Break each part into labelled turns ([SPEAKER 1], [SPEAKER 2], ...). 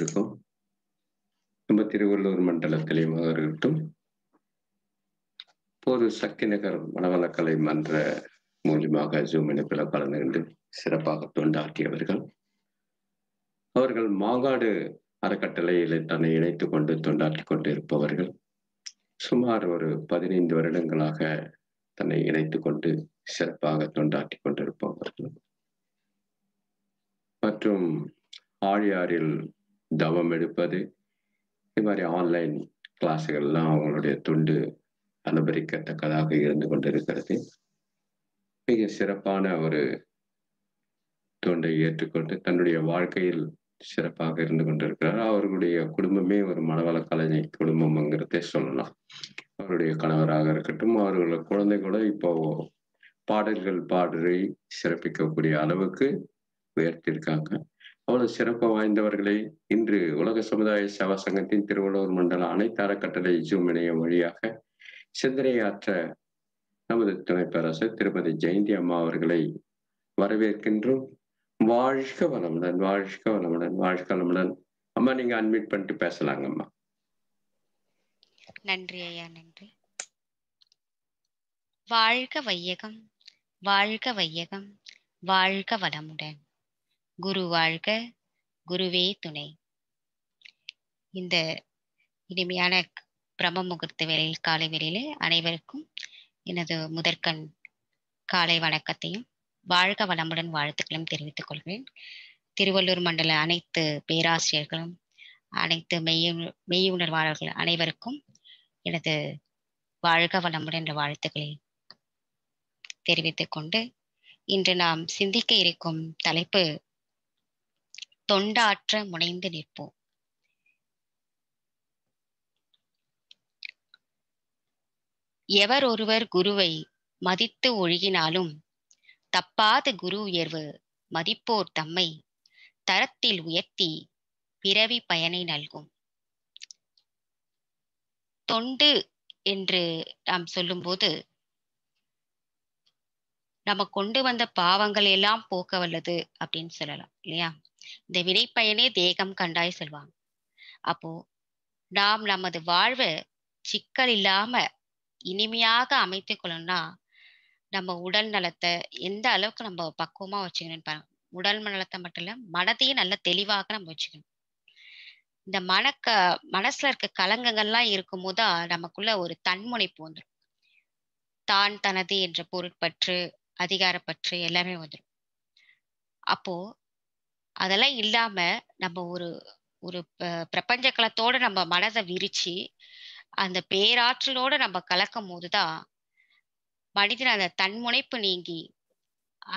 [SPEAKER 1] இருக்கும் நம்ம திருவள்ளூர் மண்டலத்திலேயுமாக இருக்கட்டும் இப்போது சக்தி நகர் மனவளக்கலை மன்ற மூலியமாக ஜூம் இணைப்பில் கலந்து கொண்டு சிறப்பாக தொண்டாற்றியவர்கள் அவர்கள் மாங்காடு அறக்கட்டளையில் தன்னை இணைத்துக் கொண்டு தொண்டாற்றி கொண்டு இருப்பவர்கள் சுமார் ஒரு பதினைந்து வருடங்களாக தன்னை இணைத்துக் கொண்டு சிறப்பாக தொண்டாற்றி கொண்டிருப்பவர்கள் மற்றும் ஆழியாரில் தவம் எடுப்பது இது மாதிரி ஆன்லைன் கிளாஸுகள்லாம் அவங்களுடைய துண்டு அனுபவிக்கத்தக்கதாக இருந்து கொண்டிருக்கிறது மிக சிறப்பான ஒரு தொண்டை ஏற்றுக்கொண்டு தன்னுடைய வாழ்க்கையில் சிறப்பாக இருந்து கொண்டிருக்கிறார் அவர்களுடைய குடும்பமே ஒரு மனவள கலைஞர் குடும்பம்ங்கிறதே சொல்லலாம் அவருடைய கணவராக இருக்கட்டும் அவர்களோட குழந்தை கூட இப்போ பாடல்கள் பாடலை சிறப்பிக்கக்கூடிய அளவுக்கு உயர்த்தியிருக்காங்க அவ்வளவு சிறப்பு வாய்ந்தவர்களை இன்று உலக சமுதாய சேவா சங்கத்தின் திருவள்ளூர் மண்டல அனைத்து அறக்கட்டளை ஜூம் இணைய வழியாக சிந்தனையாற்ற நமது துணை பேரரசர் திருமதி ஜெயந்தி அம்மா அவர்களை வரவேற்கின்றோம் வாழ்க வளமுடன் வாழ்க வளமுடன் வாழ்க வளமுடன் அம்மா நீங்க அன்மிட் பண்ணிட்டு பேசலாங்கம்மா
[SPEAKER 2] நன்றி ஐயா நன்றி வாழ்க வையகம் வாழ்க வையகம் வாழ்க வளமுடன் குரு வாழ்க குருவே துணை இந்த இனிமையான பிரம்ம முகூர்த்த வேலையில் காலை வேளையிலே அனைவருக்கும் எனது முதற்கண் காலை வணக்கத்தையும் வாழ்க வளமுடன் வாழ்த்துக்களையும் தெரிவித்துக் கொள்கிறேன் திருவள்ளூர் மண்டல அனைத்து பேராசிரியர்களும் அனைத்து மெய்யு மெய்யுணர்வாளர்கள் அனைவருக்கும் எனது வாழ்க வளமுடன் என்ற வாழ்த்துக்களை தெரிவித்துக் கொண்டு இன்று நாம் சிந்திக்க இருக்கும் தலைப்பு தொண்டாற்ற முனைந்து நிற்போம் எவர் ஒருவர் குருவை மதித்து ஒழுகினாலும் தப்பாத குரு உயர்வு மதிப்போர் தம்மை தரத்தில் உயர்த்தி பிறவி பயனை நல்கும் தொண்டு என்று நாம் சொல்லும்போது நம்ம கொண்டு வந்த பாவங்கள் எல்லாம் போக்க வல்லது அப்படின்னு சொல்லலாம் இல்லையா இந்த வினைப்பயனே தேகம் கண்டாய் சொல்வாங்க அப்போ நாம் நமது வாழ்வு சிக்கல் இல்லாம இனிமையாக அமைத்து கொள்ளணும்னா நம்ம உடல் நலத்தை எந்த அளவுக்கு நம்ம பக்குவமா வச்சுக்கணும்னு பாருங்க உடல் நலத்தை மட்டும் இல்ல மனதையும் நல்ல தெளிவாக நம்ம வச்சுக்கணும் இந்த மனக்க மனசுல இருக்க கலங்கங்கள்லாம் இருக்கும் போதா நமக்குள்ள ஒரு தன்முனைப்பு வந்துடும் தான் தனது என்ற பொருட்பற்று அதிகாரப்பற்று எல்லாமே வந்துடும் அப்போ அதெல்லாம் இல்லாம நம்ம ஒரு ஒரு பிரபஞ்ச கலத்தோட நம்ம மனதை விரிச்சு அந்த பேராற்றலோட நம்ம கலக்கும் போதுதான் மனிதன் அந்த தன்முனைப்பு நீங்கி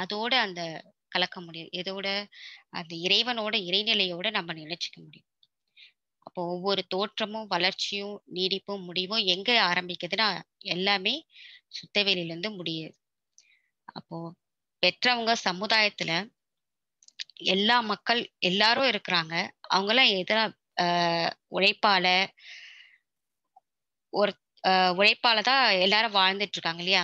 [SPEAKER 2] அதோட அந்த கலக்க முடியும் எதோட அந்த இறைவனோட இறைநிலையோட நம்ம நினைச்சுக்க முடியும் அப்போ ஒவ்வொரு தோற்றமும் வளர்ச்சியும் நீடிப்பும் முடிவும் எங்க ஆரம்பிக்குதுன்னா எல்லாமே சுத்தவெளியிலேருந்து முடியுது அப்போ பெற்றவங்க சமுதாயத்துல எல்லா மக்கள் எல்லாரும் இருக்கிறாங்க எல்லாம் எதிரா உழைப்பால ஒரு உழைப்பால தான் எல்லாரும் வாழ்ந்துட்டு இருக்காங்க இல்லையா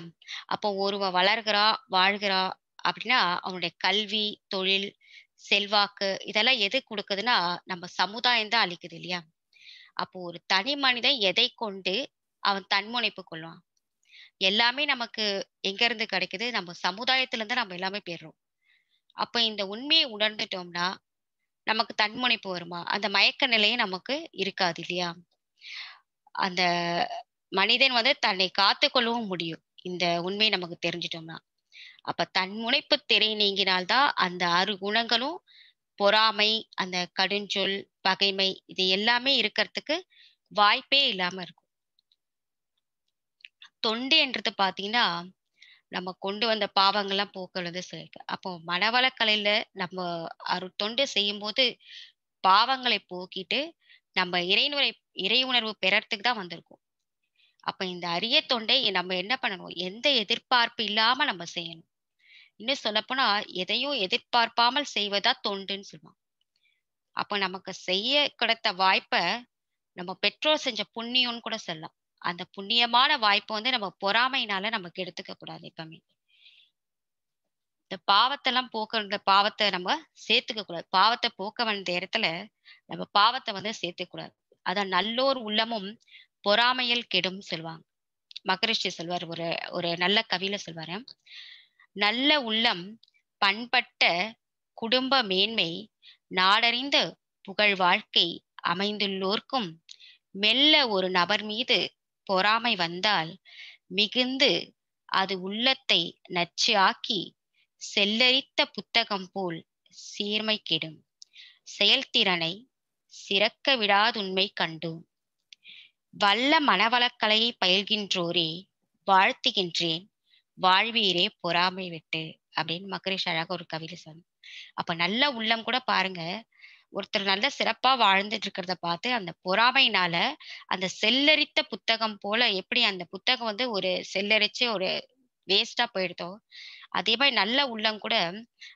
[SPEAKER 2] அப்போ ஒருவ வளர்கிறா வாழ்கிறா அப்படின்னா அவனுடைய கல்வி தொழில் செல்வாக்கு இதெல்லாம் எது கொடுக்குதுன்னா நம்ம சமுதாயம் தான் அழிக்குது இல்லையா அப்போ ஒரு தனி மனிதன் எதை கொண்டு அவன் தன்முனைப்பு கொள்வான் எல்லாமே நமக்கு எங்க இருந்து கிடைக்குது நம்ம சமுதாயத்துல இருந்து நம்ம எல்லாமே பெறுறோம் அப்போ இந்த உண்மையை உணர்ந்துட்டோம்னா நமக்கு தன்முனைப்பு வருமா அந்த மயக்க நிலையே நமக்கு இருக்காது இல்லையா அந்த மனிதன் வந்து தன்னை காத்துக்கொள்ளவும் முடியும் இந்த உண்மையை நமக்கு தெரிஞ்சிட்டோம்னா அப்ப தன்முனைப்பு திரை நீங்கினால்தான் அந்த அறு குணங்களும் பொறாமை அந்த கடுஞ்சொல் பகைமை இது எல்லாமே இருக்கிறதுக்கு வாய்ப்பே இல்லாம இருக்கும் தொண்டு என்றது பாத்தீங்கன்னா நம்ம கொண்டு வந்த பாவங்கள்லாம் போக்குறது சிலைக்கு அப்போ மனவளக்கலையில நம்ம அரு தொண்டு செய்யும்போது பாவங்களை போக்கிட்டு நம்ம இறைநுரை இறை உணர்வு பெறறதுக்கு தான் வந்திருக்கோம் அப்ப இந்த அரிய தொண்டை நம்ம என்ன பண்ணணும் எந்த எதிர்பார்ப்பு இல்லாம நம்ம செய்யணும் இன்னும் சொல்லப்போனா எதையும் எதிர்பார்ப்பாமல் செய்வதா தொண்டுன்னு சொல்லுவாங்க அப்ப நமக்கு செய்ய கிடைத்த வாய்ப்பை நம்ம பெற்றோர் செஞ்ச புண்ணியம்னு கூட சொல்லலாம் அந்த புண்ணியமான வாய்ப்பை வந்து நம்ம பொறாமைனால நமக்கு எடுத்துக்க கூடாது எப்பவுமே இந்த பாவத்தெல்லாம் போக்க இந்த பாவத்தை நம்ம சேர்த்துக்க கூடாது பாவத்தை போக்க வந்த இடத்துல நம்ம பாவத்தை வந்து சேர்த்துக்க கூடாது அதான் நல்லோர் உள்ளமும் பொறாமையில் கெடும் சொல்லுவாங்க மகரிஷி சொல்வார் ஒரு ஒரு நல்ல கவியில சொல்வாரு நல்ல உள்ளம் பண்பட்ட குடும்ப மேன்மை நாடறிந்த புகழ் வாழ்க்கை அமைந்துள்ளோர்க்கும் மெல்ல ஒரு நபர் மீது பொறாமை வந்தால் மிகுந்து அது உள்ளத்தை நச்சு ஆக்கி செல்லரித்த புத்தகம் போல் சீர்மை கெடும் செயல்திறனை சிறக்க விடாதுண்மை கண்டும் வல்ல மனவளக்கலையை பயில்கின்றோரே வாழ்த்துகின்றேன் வாழ்வீரே பொறாமை விட்டு அப்படின்னு மகரிஷ் அழகா ஒரு கவிதை சொன்ன அப்ப நல்ல உள்ளம் கூட பாருங்க ஒருத்தர் நல்ல சிறப்பா வாழ்ந்துட்டு இருக்கிறத பார்த்து அந்த பொறாமைனால அந்த செல்லரித்த புத்தகம் போல எப்படி அந்த புத்தகம் வந்து ஒரு செல்லரிச்சு ஒரு வேஸ்டா போயிடுதோ அதே மாதிரி நல்ல உள்ளம் கூட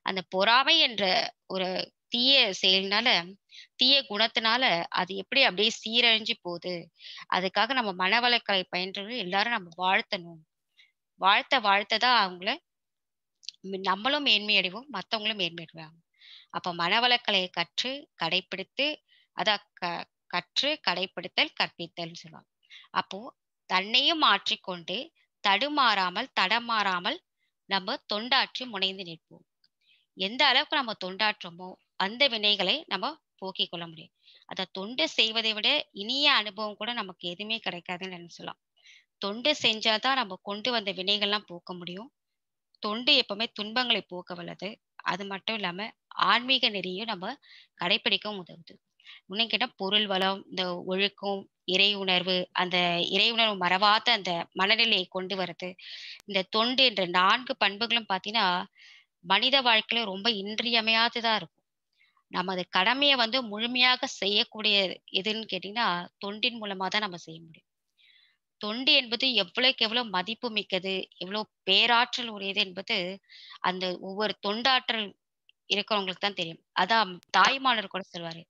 [SPEAKER 2] அந்த பொறாமை என்ற ஒரு தீய செயல்னால தீய குணத்தினால அது எப்படி அப்படியே சீரழிஞ்சு போகுது அதுக்காக நம்ம மனவளக்கலை பயின்று எல்லாரும் நம்ம வாழ்த்தணும் வாழ்த்த வாழ்த்ததான் அவங்கள நம்மளும் மேன்மையடைவோம் மற்றவங்களும் மேன்மையடைவாங்க அப்ப மனவளக்கலையை கற்று கடைபிடித்து அதை க கற்று கடைபிடித்தல் கற்பித்தல்னு சொல்லுவாங்க அப்போ தன்னையும் மாற்றிக்கொண்டு தடுமாறாமல் தடமாறாமல் நம்ம தொண்டாற்றி முனைந்து நிற்போம் எந்த அளவுக்கு நம்ம தொண்டாற்றமோ அந்த வினைகளை நம்ம போக்கிக் கொள்ள முடியும் அதை தொண்டு செய்வதை விட இனிய அனுபவம் கூட நமக்கு எதுவுமே கிடைக்காதுன்னு சொல்லலாம் தொண்டு செஞ்சாதான் நம்ம கொண்டு வந்த வினைகள்லாம் போக்க முடியும் தொண்டு எப்பவுமே துன்பங்களை போக்க வல்லது அது மட்டும் இல்லாம ஆன்மீக நெறியும் நம்ம கடைபிடிக்கவும் உதவுது இன்னும் கேட்டா பொருள் வளம் இந்த ஒழுக்கம் இறை உணர்வு அந்த இறை உணர்வு மறவாத அந்த மனநிலையை கொண்டு வருது இந்த தொண்டு என்ற நான்கு பண்புகளும் பார்த்தீங்கன்னா மனித வாழ்க்கையில ரொம்ப இன்றியமையாததா இருக்கும் நமது கடமையை வந்து முழுமையாக செய்யக்கூடிய எதுன்னு கேட்டீங்கன்னா தொண்டின் மூலமா தான் நம்ம செய்ய முடியும் தொண்டு என்பது எவ்வளவுக்கு எவ்வளவு மதிப்பு மிக்கது எவ்வளவு பேராற்றல் உடையது என்பது அந்த ஒவ்வொரு தொண்டாற்றல் இருக்கிறவங்களுக்கு தான் தெரியும் அதான் தாய்மாலர் கூட சொல்வாரு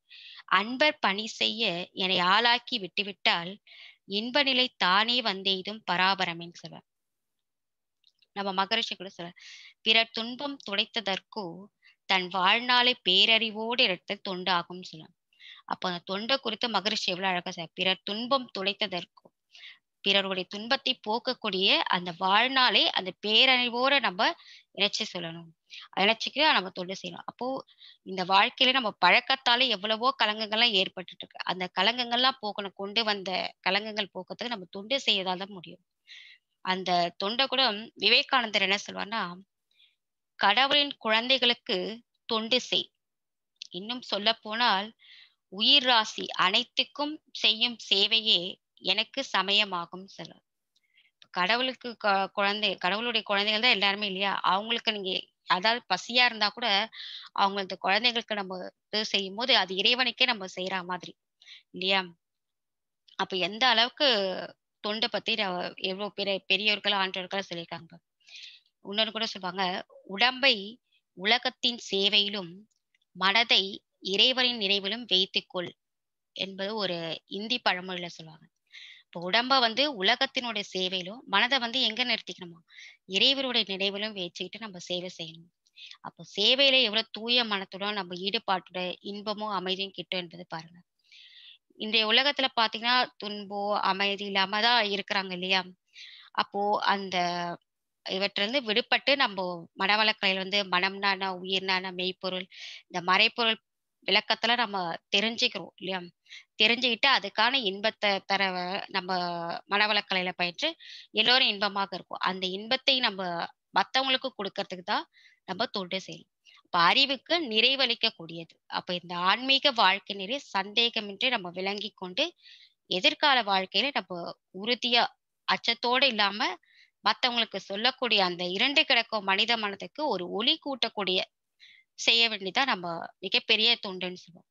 [SPEAKER 2] அன்பர் பணி செய்ய என்னை ஆளாக்கி விட்டுவிட்டால் இன்ப நிலை தானே வந்தேதும் பராபரமேன்னு சொல்வார் நம்ம மகரிஷி கூட சொல்ற பிறர் துன்பம் துடைத்ததற்கோ தன் வாழ்நாளை பேரறிவோடு எடுத்த தொண்டு ஆகும்னு சொல்லுவாங்க அப்போ அந்த தொண்டை குறித்து மகரிஷி எவ்வளவு அழகா சார் பிறர் துன்பம் துடைத்ததற்கோ பிறருடைய துன்பத்தை போக்கக்கூடிய அந்த வாழ்நாளை அந்த பேரறிவோட நம்ம இணைச்சி சொல்லணும் இணைச்சிக்கு நம்ம தொண்டு செய்யணும் அப்போ இந்த வாழ்க்கையில நம்ம பழக்கத்தாலே எவ்வளவோ கலங்கங்கள்லாம் ஏற்பட்டு இருக்கு அந்த கலங்கங்கள்லாம் போக்கணும் கொண்டு வந்த கலங்கங்கள் போக்கத்துக்கு நம்ம தொண்டு செய்யதால் தான் முடியும் அந்த தொண்டை கூட விவேகானந்தர் என்ன சொல்வார்னா கடவுளின் குழந்தைகளுக்கு தொண்டு செய் இன்னும் சொல்ல போனால் உயிர் ராசி அனைத்துக்கும் செய்யும் சேவையே எனக்கு சமயமாகும் சொல்லுவார் கடவுளுக்கு குழந்தை கடவுளுடைய குழந்தைகள் தான் எல்லாருமே இல்லையா அவங்களுக்கு நீங்க அதாவது பசியா இருந்தா கூட அவங்களுக்கு குழந்தைகளுக்கு நம்ம இது செய்யும் போது அது இறைவனுக்கே நம்ம செய்யற மாதிரி இல்லையா அப்ப எந்த அளவுக்கு தொண்டை பத்தி எவ்வளவு பெரிய பெரியவர்கள் ஆண்டவர்கள் சொல்லியிருக்காங்க இன்னொன்னு கூட சொல்லுவாங்க உடம்பை உலகத்தின் சேவையிலும் மனதை இறைவனின் நினைவிலும் வைத்துக்கொள் என்பது ஒரு இந்தி பழமொழியில சொல்லுவாங்க உடம்ப வந்து உலகத்தினுடைய சேவையிலும் மனதை வந்து எங்க நிறுத்திக்கணுமா இறைவருடைய நினைவிலும் வச்சுக்கிட்டு நம்ம சேவை செய்யணும் அப்போ சேவையில எவ்வளவு தூய மனத்துடன் நம்ம ஈடுபாட்டோட இன்பமும் அமைதியும் கிட்டும் என்பது பாருங்க இன்றைய உலகத்துல பாத்தீங்கன்னா துன்போ அமைதி இல்லாம தான் இருக்கிறாங்க இல்லையா அப்போ அந்த இவற்றிலிருந்து விடுபட்டு நம்ம மனவளக்கலையில வந்து மனம்னா உயிர்னா மெய்ப்பொருள் இந்த மறைப்பொருள் விளக்கத்துல நம்ம தெரிஞ்சுக்கிறோம் இல்லையா தெரிஞ்சுக்கிட்டு அதுக்கான இன்பத்தை தர நம்ம மனவளக்கலையில பயிற்று எல்லோரும் இன்பமாக இருக்கும் அந்த இன்பத்தை நம்ம மத்தவங்களுக்கு கொடுக்கறதுக்கு தான் நம்ம தொண்டு செய்யணும் அப்ப அறிவுக்கு நிறைவளிக்கக்கூடியது அப்ப இந்த ஆன்மீக வாழ்க்கையினரே சந்தேகமின்றி நம்ம விளங்கி கொண்டு எதிர்கால வாழ்க்கையில நம்ம உறுதியா அச்சத்தோடு இல்லாம மத்தவங்களுக்கு சொல்லக்கூடிய அந்த இரண்டு கிடக்கும் மனித மனதுக்கு ஒரு ஒளி கூட்டக்கூடிய செய்ய வேண்டியதான் நம்ம மிகப்பெரிய தொண்டுன்னு சொல்லுவோம்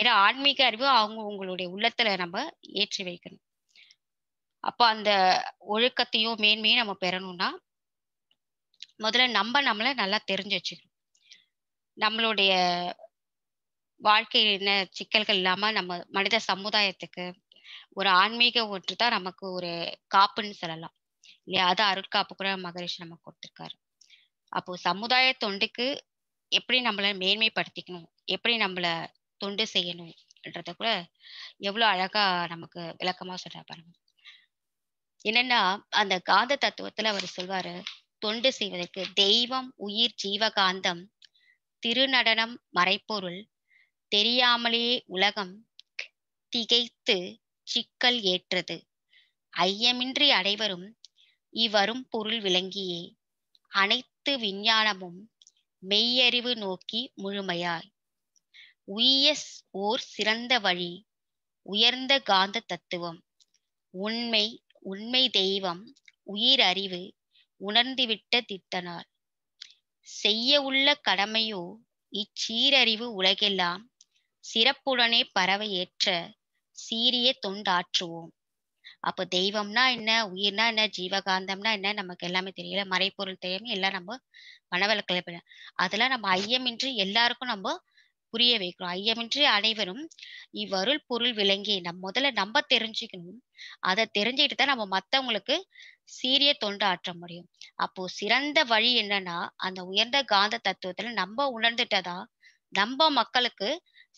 [SPEAKER 2] ஏன்னா ஆன்மீக அறிவு அவங்க உங்களுடைய உள்ளத்துல நம்ம ஏற்றி வைக்கணும் அப்போ அந்த ஒழுக்கத்தையும் மேன்மையும் நம்ம பெறணும்னா முதல்ல நம்ம நம்மளை நல்லா தெரிஞ்சு வச்சுக்கணும் நம்மளுடைய வாழ்க்கை என்ன சிக்கல்கள் இல்லாம நம்ம மனித சமுதாயத்துக்கு ஒரு ஆன்மீக ஒன்று தான் நமக்கு ஒரு காப்புன்னு சொல்லலாம் இல்லையா அது அருட்காப்பு கூட மகரிஷி நம்ம கொடுத்துருக்காரு அப்போ சமுதாய தொண்டுக்கு எப்படி நம்மள மேன்மைப்படுத்திக்கணும் எப்படி நம்மள தொண்டு செய்யணும்ன்றத கூட எவ்வளோ அழகா நமக்கு விளக்கமா சொல்றா பாருங்க என்னன்னா அந்த காந்த தத்துவத்துல அவர் சொல்வாரு தொண்டு செய்வதற்கு தெய்வம் உயிர் ஜீவகாந்தம் திருநடனம் மறைப்பொருள் தெரியாமலே உலகம் திகைத்து சிக்கல் ஏற்றது ஐயமின்றி அடைவரும் இவ்வரும் பொருள் விளங்கியே அனைத்து விஞ்ஞானமும் மெய்யறிவு நோக்கி முழுமையாய் உயஸ் ஓர் சிறந்த வழி உயர்ந்த காந்த தத்துவம் உண்மை உண்மை தெய்வம் உயிர் அறிவு உணர்ந்துவிட்ட தித்தனார் செய்ய உள்ள கடமையோ இச்சீரறிவு உலகெல்லாம் சிறப்புடனே பரவ ஏற்ற சீரிய தொண்டாற்றுவோம் அப்போ தெய்வம்னா என்ன உயிர்னா என்ன ஜீவகாந்தம்னா என்ன நமக்கு எல்லாமே தெரியல மறைப்பொருள் தெரியாம எல்லாம் நம்ம மனவளக்கலை அதெல்லாம் நம்ம ஐயமின்றி எல்லாருக்கும் நம்ம புரிய வைக்கணும் ஐயமின்றி அனைவரும் இவ்வருள் பொருள் விளங்கி நம்ம முதல்ல நம்ம தெரிஞ்சுக்கணும் அதை தெரிஞ்சுக்கிட்டு தான் நம்ம மற்றவங்களுக்கு சீரிய தொண்டு ஆற்ற முடியும் அப்போ சிறந்த வழி என்னன்னா அந்த உயர்ந்த காந்த தத்துவத்துல நம்ம உணர்ந்துட்டதா நம்ம மக்களுக்கு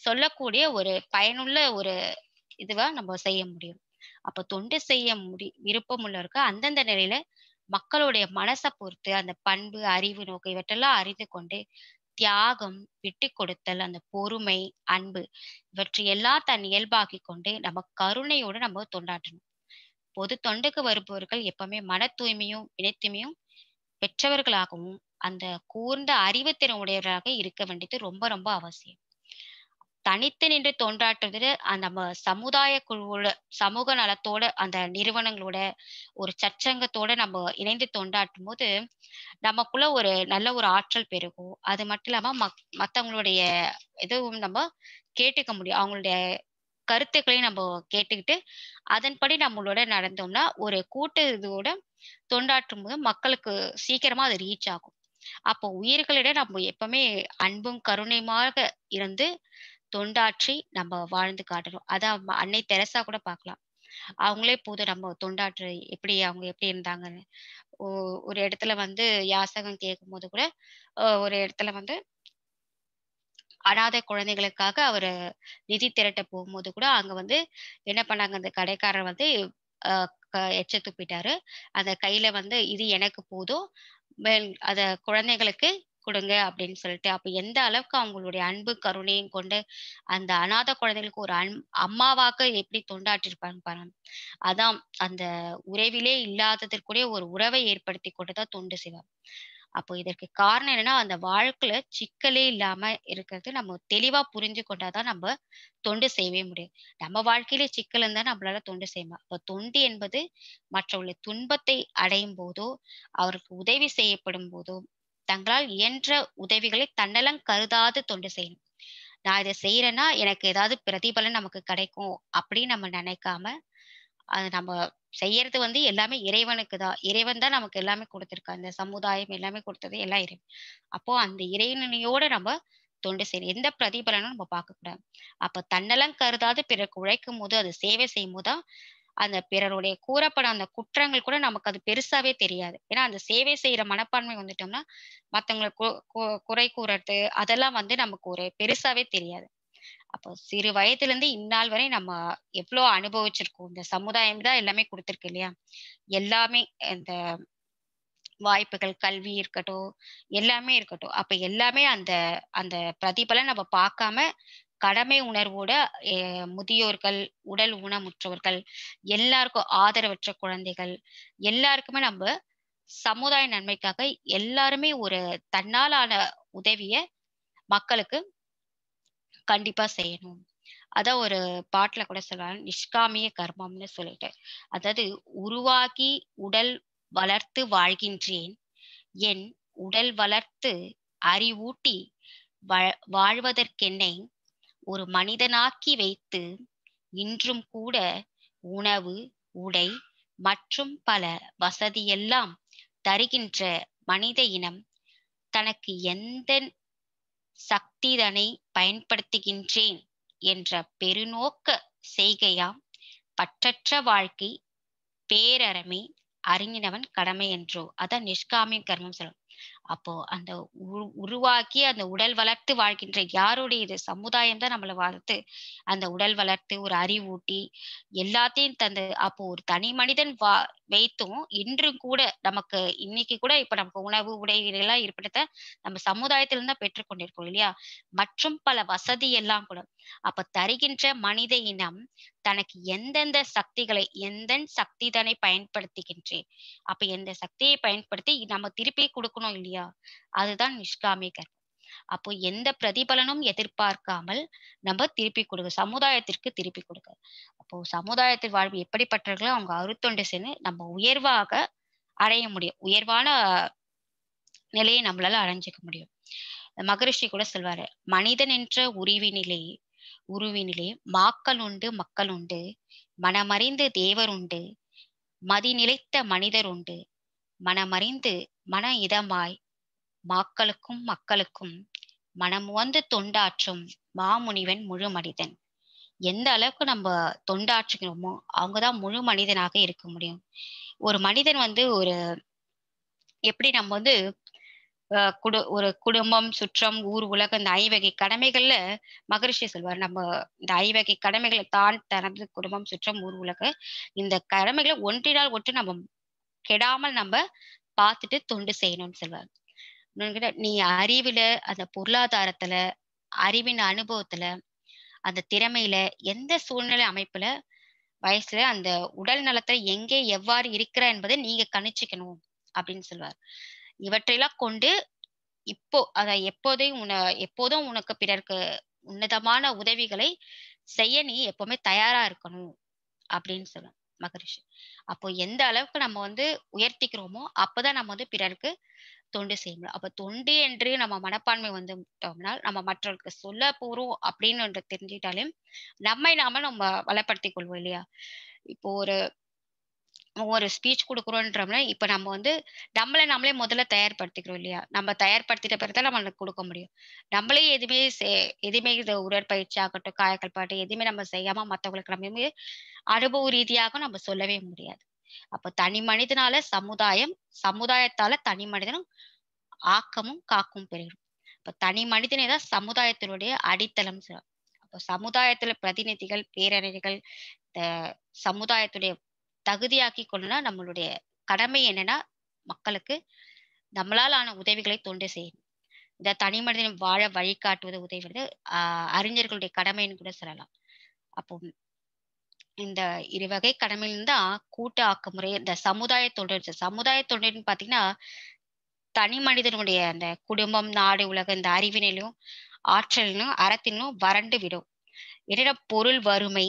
[SPEAKER 2] சொல்லக்கூடிய ஒரு பயனுள்ள ஒரு இதுவா நம்ம செய்ய முடியும் அப்ப தொண்டு செய்ய முடி விருப்பம் உள்ளவருக்கு அந்தந்த நிலையில மக்களுடைய மனசை பொறுத்து அந்த பண்பு அறிவு நோக்கு இவற்றெல்லாம் அறிந்து கொண்டு தியாகம் விட்டு கொடுத்தல் அந்த பொறுமை அன்பு இவற்றை எல்லாம் தன் இயல்பாக்கி கொண்டு நம்ம கருணையோடு நம்ம தொண்டாற்றணும் பொது தொண்டுக்கு வருபவர்கள் எப்பவுமே மன தூய்மையும் இணைத்துமையும் பெற்றவர்களாகவும் அந்த கூர்ந்த அறிவுத்திறன் உடையவராக இருக்க வேண்டியது ரொம்ப ரொம்ப அவசியம் தனித்து நின்று தோன்றாட்டுறது அந்த நம்ம சமுதாய குழுவோட சமூக நலத்தோட அந்த நிறுவனங்களோட ஒரு சச்சங்கத்தோட நம்ம இணைந்து தோன்றாட்டும் போது நமக்குள்ள ஒரு நல்ல ஒரு ஆற்றல் பெருகும் அது மட்டும் இல்லாம மக் மற்றவங்களுடைய இதுவும் நம்ம கேட்டுக்க முடியும் அவங்களுடைய கருத்துக்களையும் நம்ம கேட்டுக்கிட்டு அதன்படி நம்மளோட நடந்தோம்னா ஒரு கூட்டு இதோட தொண்டாற்றும் போது மக்களுக்கு சீக்கிரமா அது ரீச் ஆகும் அப்போ உயிர்களிட நம்ம எப்பவுமே அன்பும் கருணையுமாக இருந்து தொண்டாற்றி நம்ம வாழ்ந்து காட்டணும் அதான் அன்னை தெரசா கூட பார்க்கலாம் அவங்களே போதும் நம்ம தொண்டாற்று எப்படி அவங்க எப்படி இருந்தாங்கன்னு ஒரு இடத்துல வந்து யாசகம் கேட்கும் போது கூட ஒரு இடத்துல வந்து அனாதை குழந்தைகளுக்காக அவர் நிதி திரட்ட போகும்போது கூட அங்க வந்து என்ன பண்ணாங்க அந்த கடைக்காரர் வந்து எச்ச துப்பிட்டாரு அந்த கையில வந்து இது எனக்கு போதும் மேல் அத குழந்தைகளுக்கு கொடுங்க அப்படின்னு சொல்லிட்டு அப்ப எந்த அளவுக்கு அவங்களுடைய அன்பு கருணையும் கொண்டு அந்த அநாத குழந்தைகளுக்கு ஒரு அன் அம்மாவாக்க எப்படி தொண்டாற்றிருப்பாங்க பாருங்க அதான் அந்த உறவிலே இல்லாததற்குடைய ஒரு உறவை ஏற்படுத்தி கொண்டுதான் தான் தொண்டு செய்வார் அப்போ இதற்கு காரணம் என்னன்னா அந்த வாழ்க்கையில சிக்கலே இல்லாம இருக்கிறது நம்ம தெளிவா புரிஞ்சு கொண்டாதான் நம்ம தொண்டு செய்யவே முடியும் நம்ம வாழ்க்கையில சிக்கல் இருந்தா நம்மளால தொண்டு செய்யலாம் அப்ப தொண்டு என்பது மற்றவர்களை துன்பத்தை அடையும் போதோ அவருக்கு உதவி செய்யப்படும் போதோ தங்களால் இயன்ற உதவிகளை தன்னலம் கருதாது தொண்டு செய்யணும் நான் இதை செய்யறேன்னா எனக்கு ஏதாவது பிரதிபலன் நமக்கு கிடைக்கும் அப்படின்னு நம்ம நினைக்காம அது நம்ம செய்யறது வந்து எல்லாமே இறைவனுக்கு தான் இறைவன் தான் நமக்கு எல்லாமே கொடுத்துருக்கா இந்த சமுதாயம் எல்லாமே கொடுத்தது எல்லாம் இறை அப்போ அந்த இறைவனையோட நம்ம தொண்டு செய்யணும் எந்த பிரதிபலனும் நம்ம பார்க்க கூடாது அப்ப தன்னலம் கருதாது பிறர் உழைக்கும் போது அது சேவை செய்யும் போதுதான் அந்த பிறருடைய கூறப்படும் அந்த குற்றங்கள் கூட நமக்கு அது பெருசாவே தெரியாது ஏன்னா அந்த சேவை செய்யற மனப்பான்மை வந்துட்டோம்னா மத்தவங்களை குறை கூறது அதெல்லாம் வந்து நமக்கு ஒரு பெருசாவே தெரியாது அப்போ சிறு வயதுல இருந்து இந்நாள் வரை நம்ம எவ்வளோ அனுபவிச்சிருக்கோம் இந்த சமுதாயம் தான் எல்லாமே கொடுத்துருக்கு இல்லையா எல்லாமே இந்த வாய்ப்புகள் கல்வி இருக்கட்டும் எல்லாமே இருக்கட்டும் அப்ப எல்லாமே அந்த அந்த பிரதிபலன் நம்ம பார்க்காம கடமை உணர்வோட முதியோர்கள் உடல் ஊனமுற்றவர்கள் எல்லாருக்கும் ஆதரவற்ற குழந்தைகள் எல்லாருக்குமே நம்ம சமுதாய நன்மைக்காக எல்லாருமே ஒரு தன்னாலான உதவிய மக்களுக்கு கண்டிப்பா செய்யணும் அதான் ஒரு பாட்டுல கூட சொல்லுவாங்க நிஷ்காமிய கர்மம்னு சொல்லிட்டு அதாவது உருவாகி உடல் வளர்த்து வாழ்கின்றேன் என் உடல் வளர்த்து அறிவூட்டி வாழ்வதற்கென்னை ஒரு மனிதனாக்கி வைத்து இன்றும் கூட உணவு உடை மற்றும் பல வசதியெல்லாம் தருகின்ற மனித இனம் தனக்கு எந்த சக்திதனை பயன்படுத்துகின்றேன் என்ற பெருநோக்க செய்கையாம் பற்றற்ற வாழ்க்கை பேரறமே அறிஞனவன் கடமை என்றோ அதான் நிஷ்காமிய கர்மம் சொல்லும் அப்போ அந்த உருவாக்கி அந்த உடல் வளர்த்து வாழ்கின்ற யாருடைய இது சமுதாயம் தான் நம்மளை வளர்த்து அந்த உடல் வளர்த்து ஒரு அறிவூட்டி எல்லாத்தையும் தந்து அப்போ ஒரு தனி மனிதன் வா வைத்தும் இன்றும் கூட நமக்கு இன்னைக்கு கூட இப்ப நமக்கு உணவு உடை இருப்பிடத்த இருப்பிடத்தை நம்ம சமுதாயத்திலிருந்து பெற்றுக்கொண்டிருக்கோம் இல்லையா மற்றும் பல வசதி எல்லாம் கூட அப்ப தருகின்ற மனித இனம் தனக்கு எந்தெந்த சக்திகளை எந்த சக்தி தானே பயன்படுத்துகின்றேன் அப்ப எந்த சக்தியை பயன்படுத்தி நம்ம திருப்பி கொடுக்கணும் இல்லையா இல்லையா அதுதான் இஸ்லாமிய கர்வம் அப்போ எந்த பிரதிபலனும் எதிர்பார்க்காமல் நம்ம திருப்பி கொடுக்க சமுதாயத்திற்கு திருப்பி கொடுக்க அப்போ சமுதாயத்தில் வாழ்வு எப்படிப்பட்டவர்களோ அவங்க அறுத்தொண்டு சென்று நம்ம உயர்வாக அடைய முடியும் உயர்வான நிலையை நம்மளால அடைஞ்சிக்க முடியும் மகரிஷி கூட சொல்வாரு மனிதன் என்ற உருவினிலே உருவினிலே மாக்கள் உண்டு மக்கள் உண்டு மனமறிந்து தேவர் உண்டு மதிநிலைத்த மனிதர் உண்டு மனமறிந்து மன இதமாய் மாக்களுக்கும் மக்களுக்கும் மனம் வந்து தொண்டாற்றும் மாமுனிவன் முழு மனிதன் எந்த அளவுக்கு நம்ம தொண்டாற்றுகிறோமோ அவங்கதான் முழு மனிதனாக இருக்க முடியும் ஒரு மனிதன் வந்து ஒரு எப்படி நம்ம வந்து குடு ஒரு குடும்பம் சுற்றம் ஊர் உலகம் இந்த ஐவகை கடமைகள்ல மகரிஷி சொல்வார் நம்ம இந்த ஐவகை கடமைகளை தான் தனது குடும்பம் சுற்றம் ஊர் உலக இந்த கடமைகளை ஒன்றினால் ஒன்று நம்ம கெடாமல் நம்ம பார்த்துட்டு தொண்டு செய்யணும்னு சொல்வார் நீ அறிவுல அந்த பொருளாதாரத்துல அறிவின் அனுபவத்துல அந்த திறமையில எந்த சூழ்நிலை அமைப்புல வயசுல அந்த உடல் நலத்துல எங்கே எவ்வாறு இருக்கிற என்பதை நீங்க கணிச்சுக்கணும் அப்படின்னு சொல்லுவார் இவற்றையெல்லாம் கொண்டு இப்போ அத எப்போதையும் உன எப்போதும் உனக்கு பிறருக்கு உன்னதமான உதவிகளை செய்ய நீ எப்பவுமே தயாரா இருக்கணும் அப்படின்னு சொல்லுவோம் மகரிஷி அப்போ எந்த அளவுக்கு நம்ம வந்து உயர்த்திக்கிறோமோ அப்பதான் நம்ம வந்து பிறருக்கு தொண்டு செய்ய முடியும் அப்ப தொண்டு என்று நம்ம மனப்பான்மை வந்துட்டோம்னால் நம்ம மற்றவர்களுக்கு சொல்ல போறோம் அப்படின்னு தெரிஞ்சுக்கிட்டாலே நம்மை நாம நம்ம வளப்படுத்திக் கொள்வோம் இல்லையா இப்போ ஒரு ஒரு ஸ்பீச் கொடுக்குறோன்றோம்னா இப்ப நம்ம வந்து நம்மள நம்மளே முதல்ல தயார்படுத்திக்கிறோம் இல்லையா நம்ம தயார்படுத்திட்ட பிறகு தான் நம்மளுக்கு கொடுக்க முடியும் நம்மளே எதுவுமே எதுவுமே இது உடற்பயிற்சி ஆகட்டும் காயக்கல் எதுவுமே நம்ம செய்யாம மற்றவங்களுக்கு நம்ம அனுபவ ரீதியாக நம்ம சொல்லவே முடியாது அப்ப தனி மனிதனால சமுதாயம் சமுதாயத்தால தனி மனிதனும் ஆக்கமும் காக்கும் பெறுகிறோம் இப்ப தனி மனிதனே தான் சமுதாயத்தினுடைய அடித்தளம் அப்போ சமுதாயத்துல பிரதிநிதிகள் பேரறிஞர்கள் சமுதாயத்துடைய தகுதியாக்கி கொள்ளனா நம்மளுடைய கடமை என்னன்னா மக்களுக்கு நம்மளால் ஆன உதவிகளை தொண்டு செய்யணும் இந்த தனி மனிதன் வாழ வழிகாட்டுவது உதவி அறிஞர்களுடைய கடமைன்னு கூட சொல்லலாம் அப்போ இந்த இருவகை கடமையிலிருந்து கூட்டு ஆக்குமுறை இந்த சமுதாய தொண்டு சமுதாய தொண்டுன்னு பாத்தீங்கன்னா தனி மனிதனுடைய அந்த குடும்பம் நாடு உலகம் இந்த அறிவினிலும் ஆற்றலிலும் அறத்திலும் வறண்டு விடும் என்னிட பொருள் வறுமை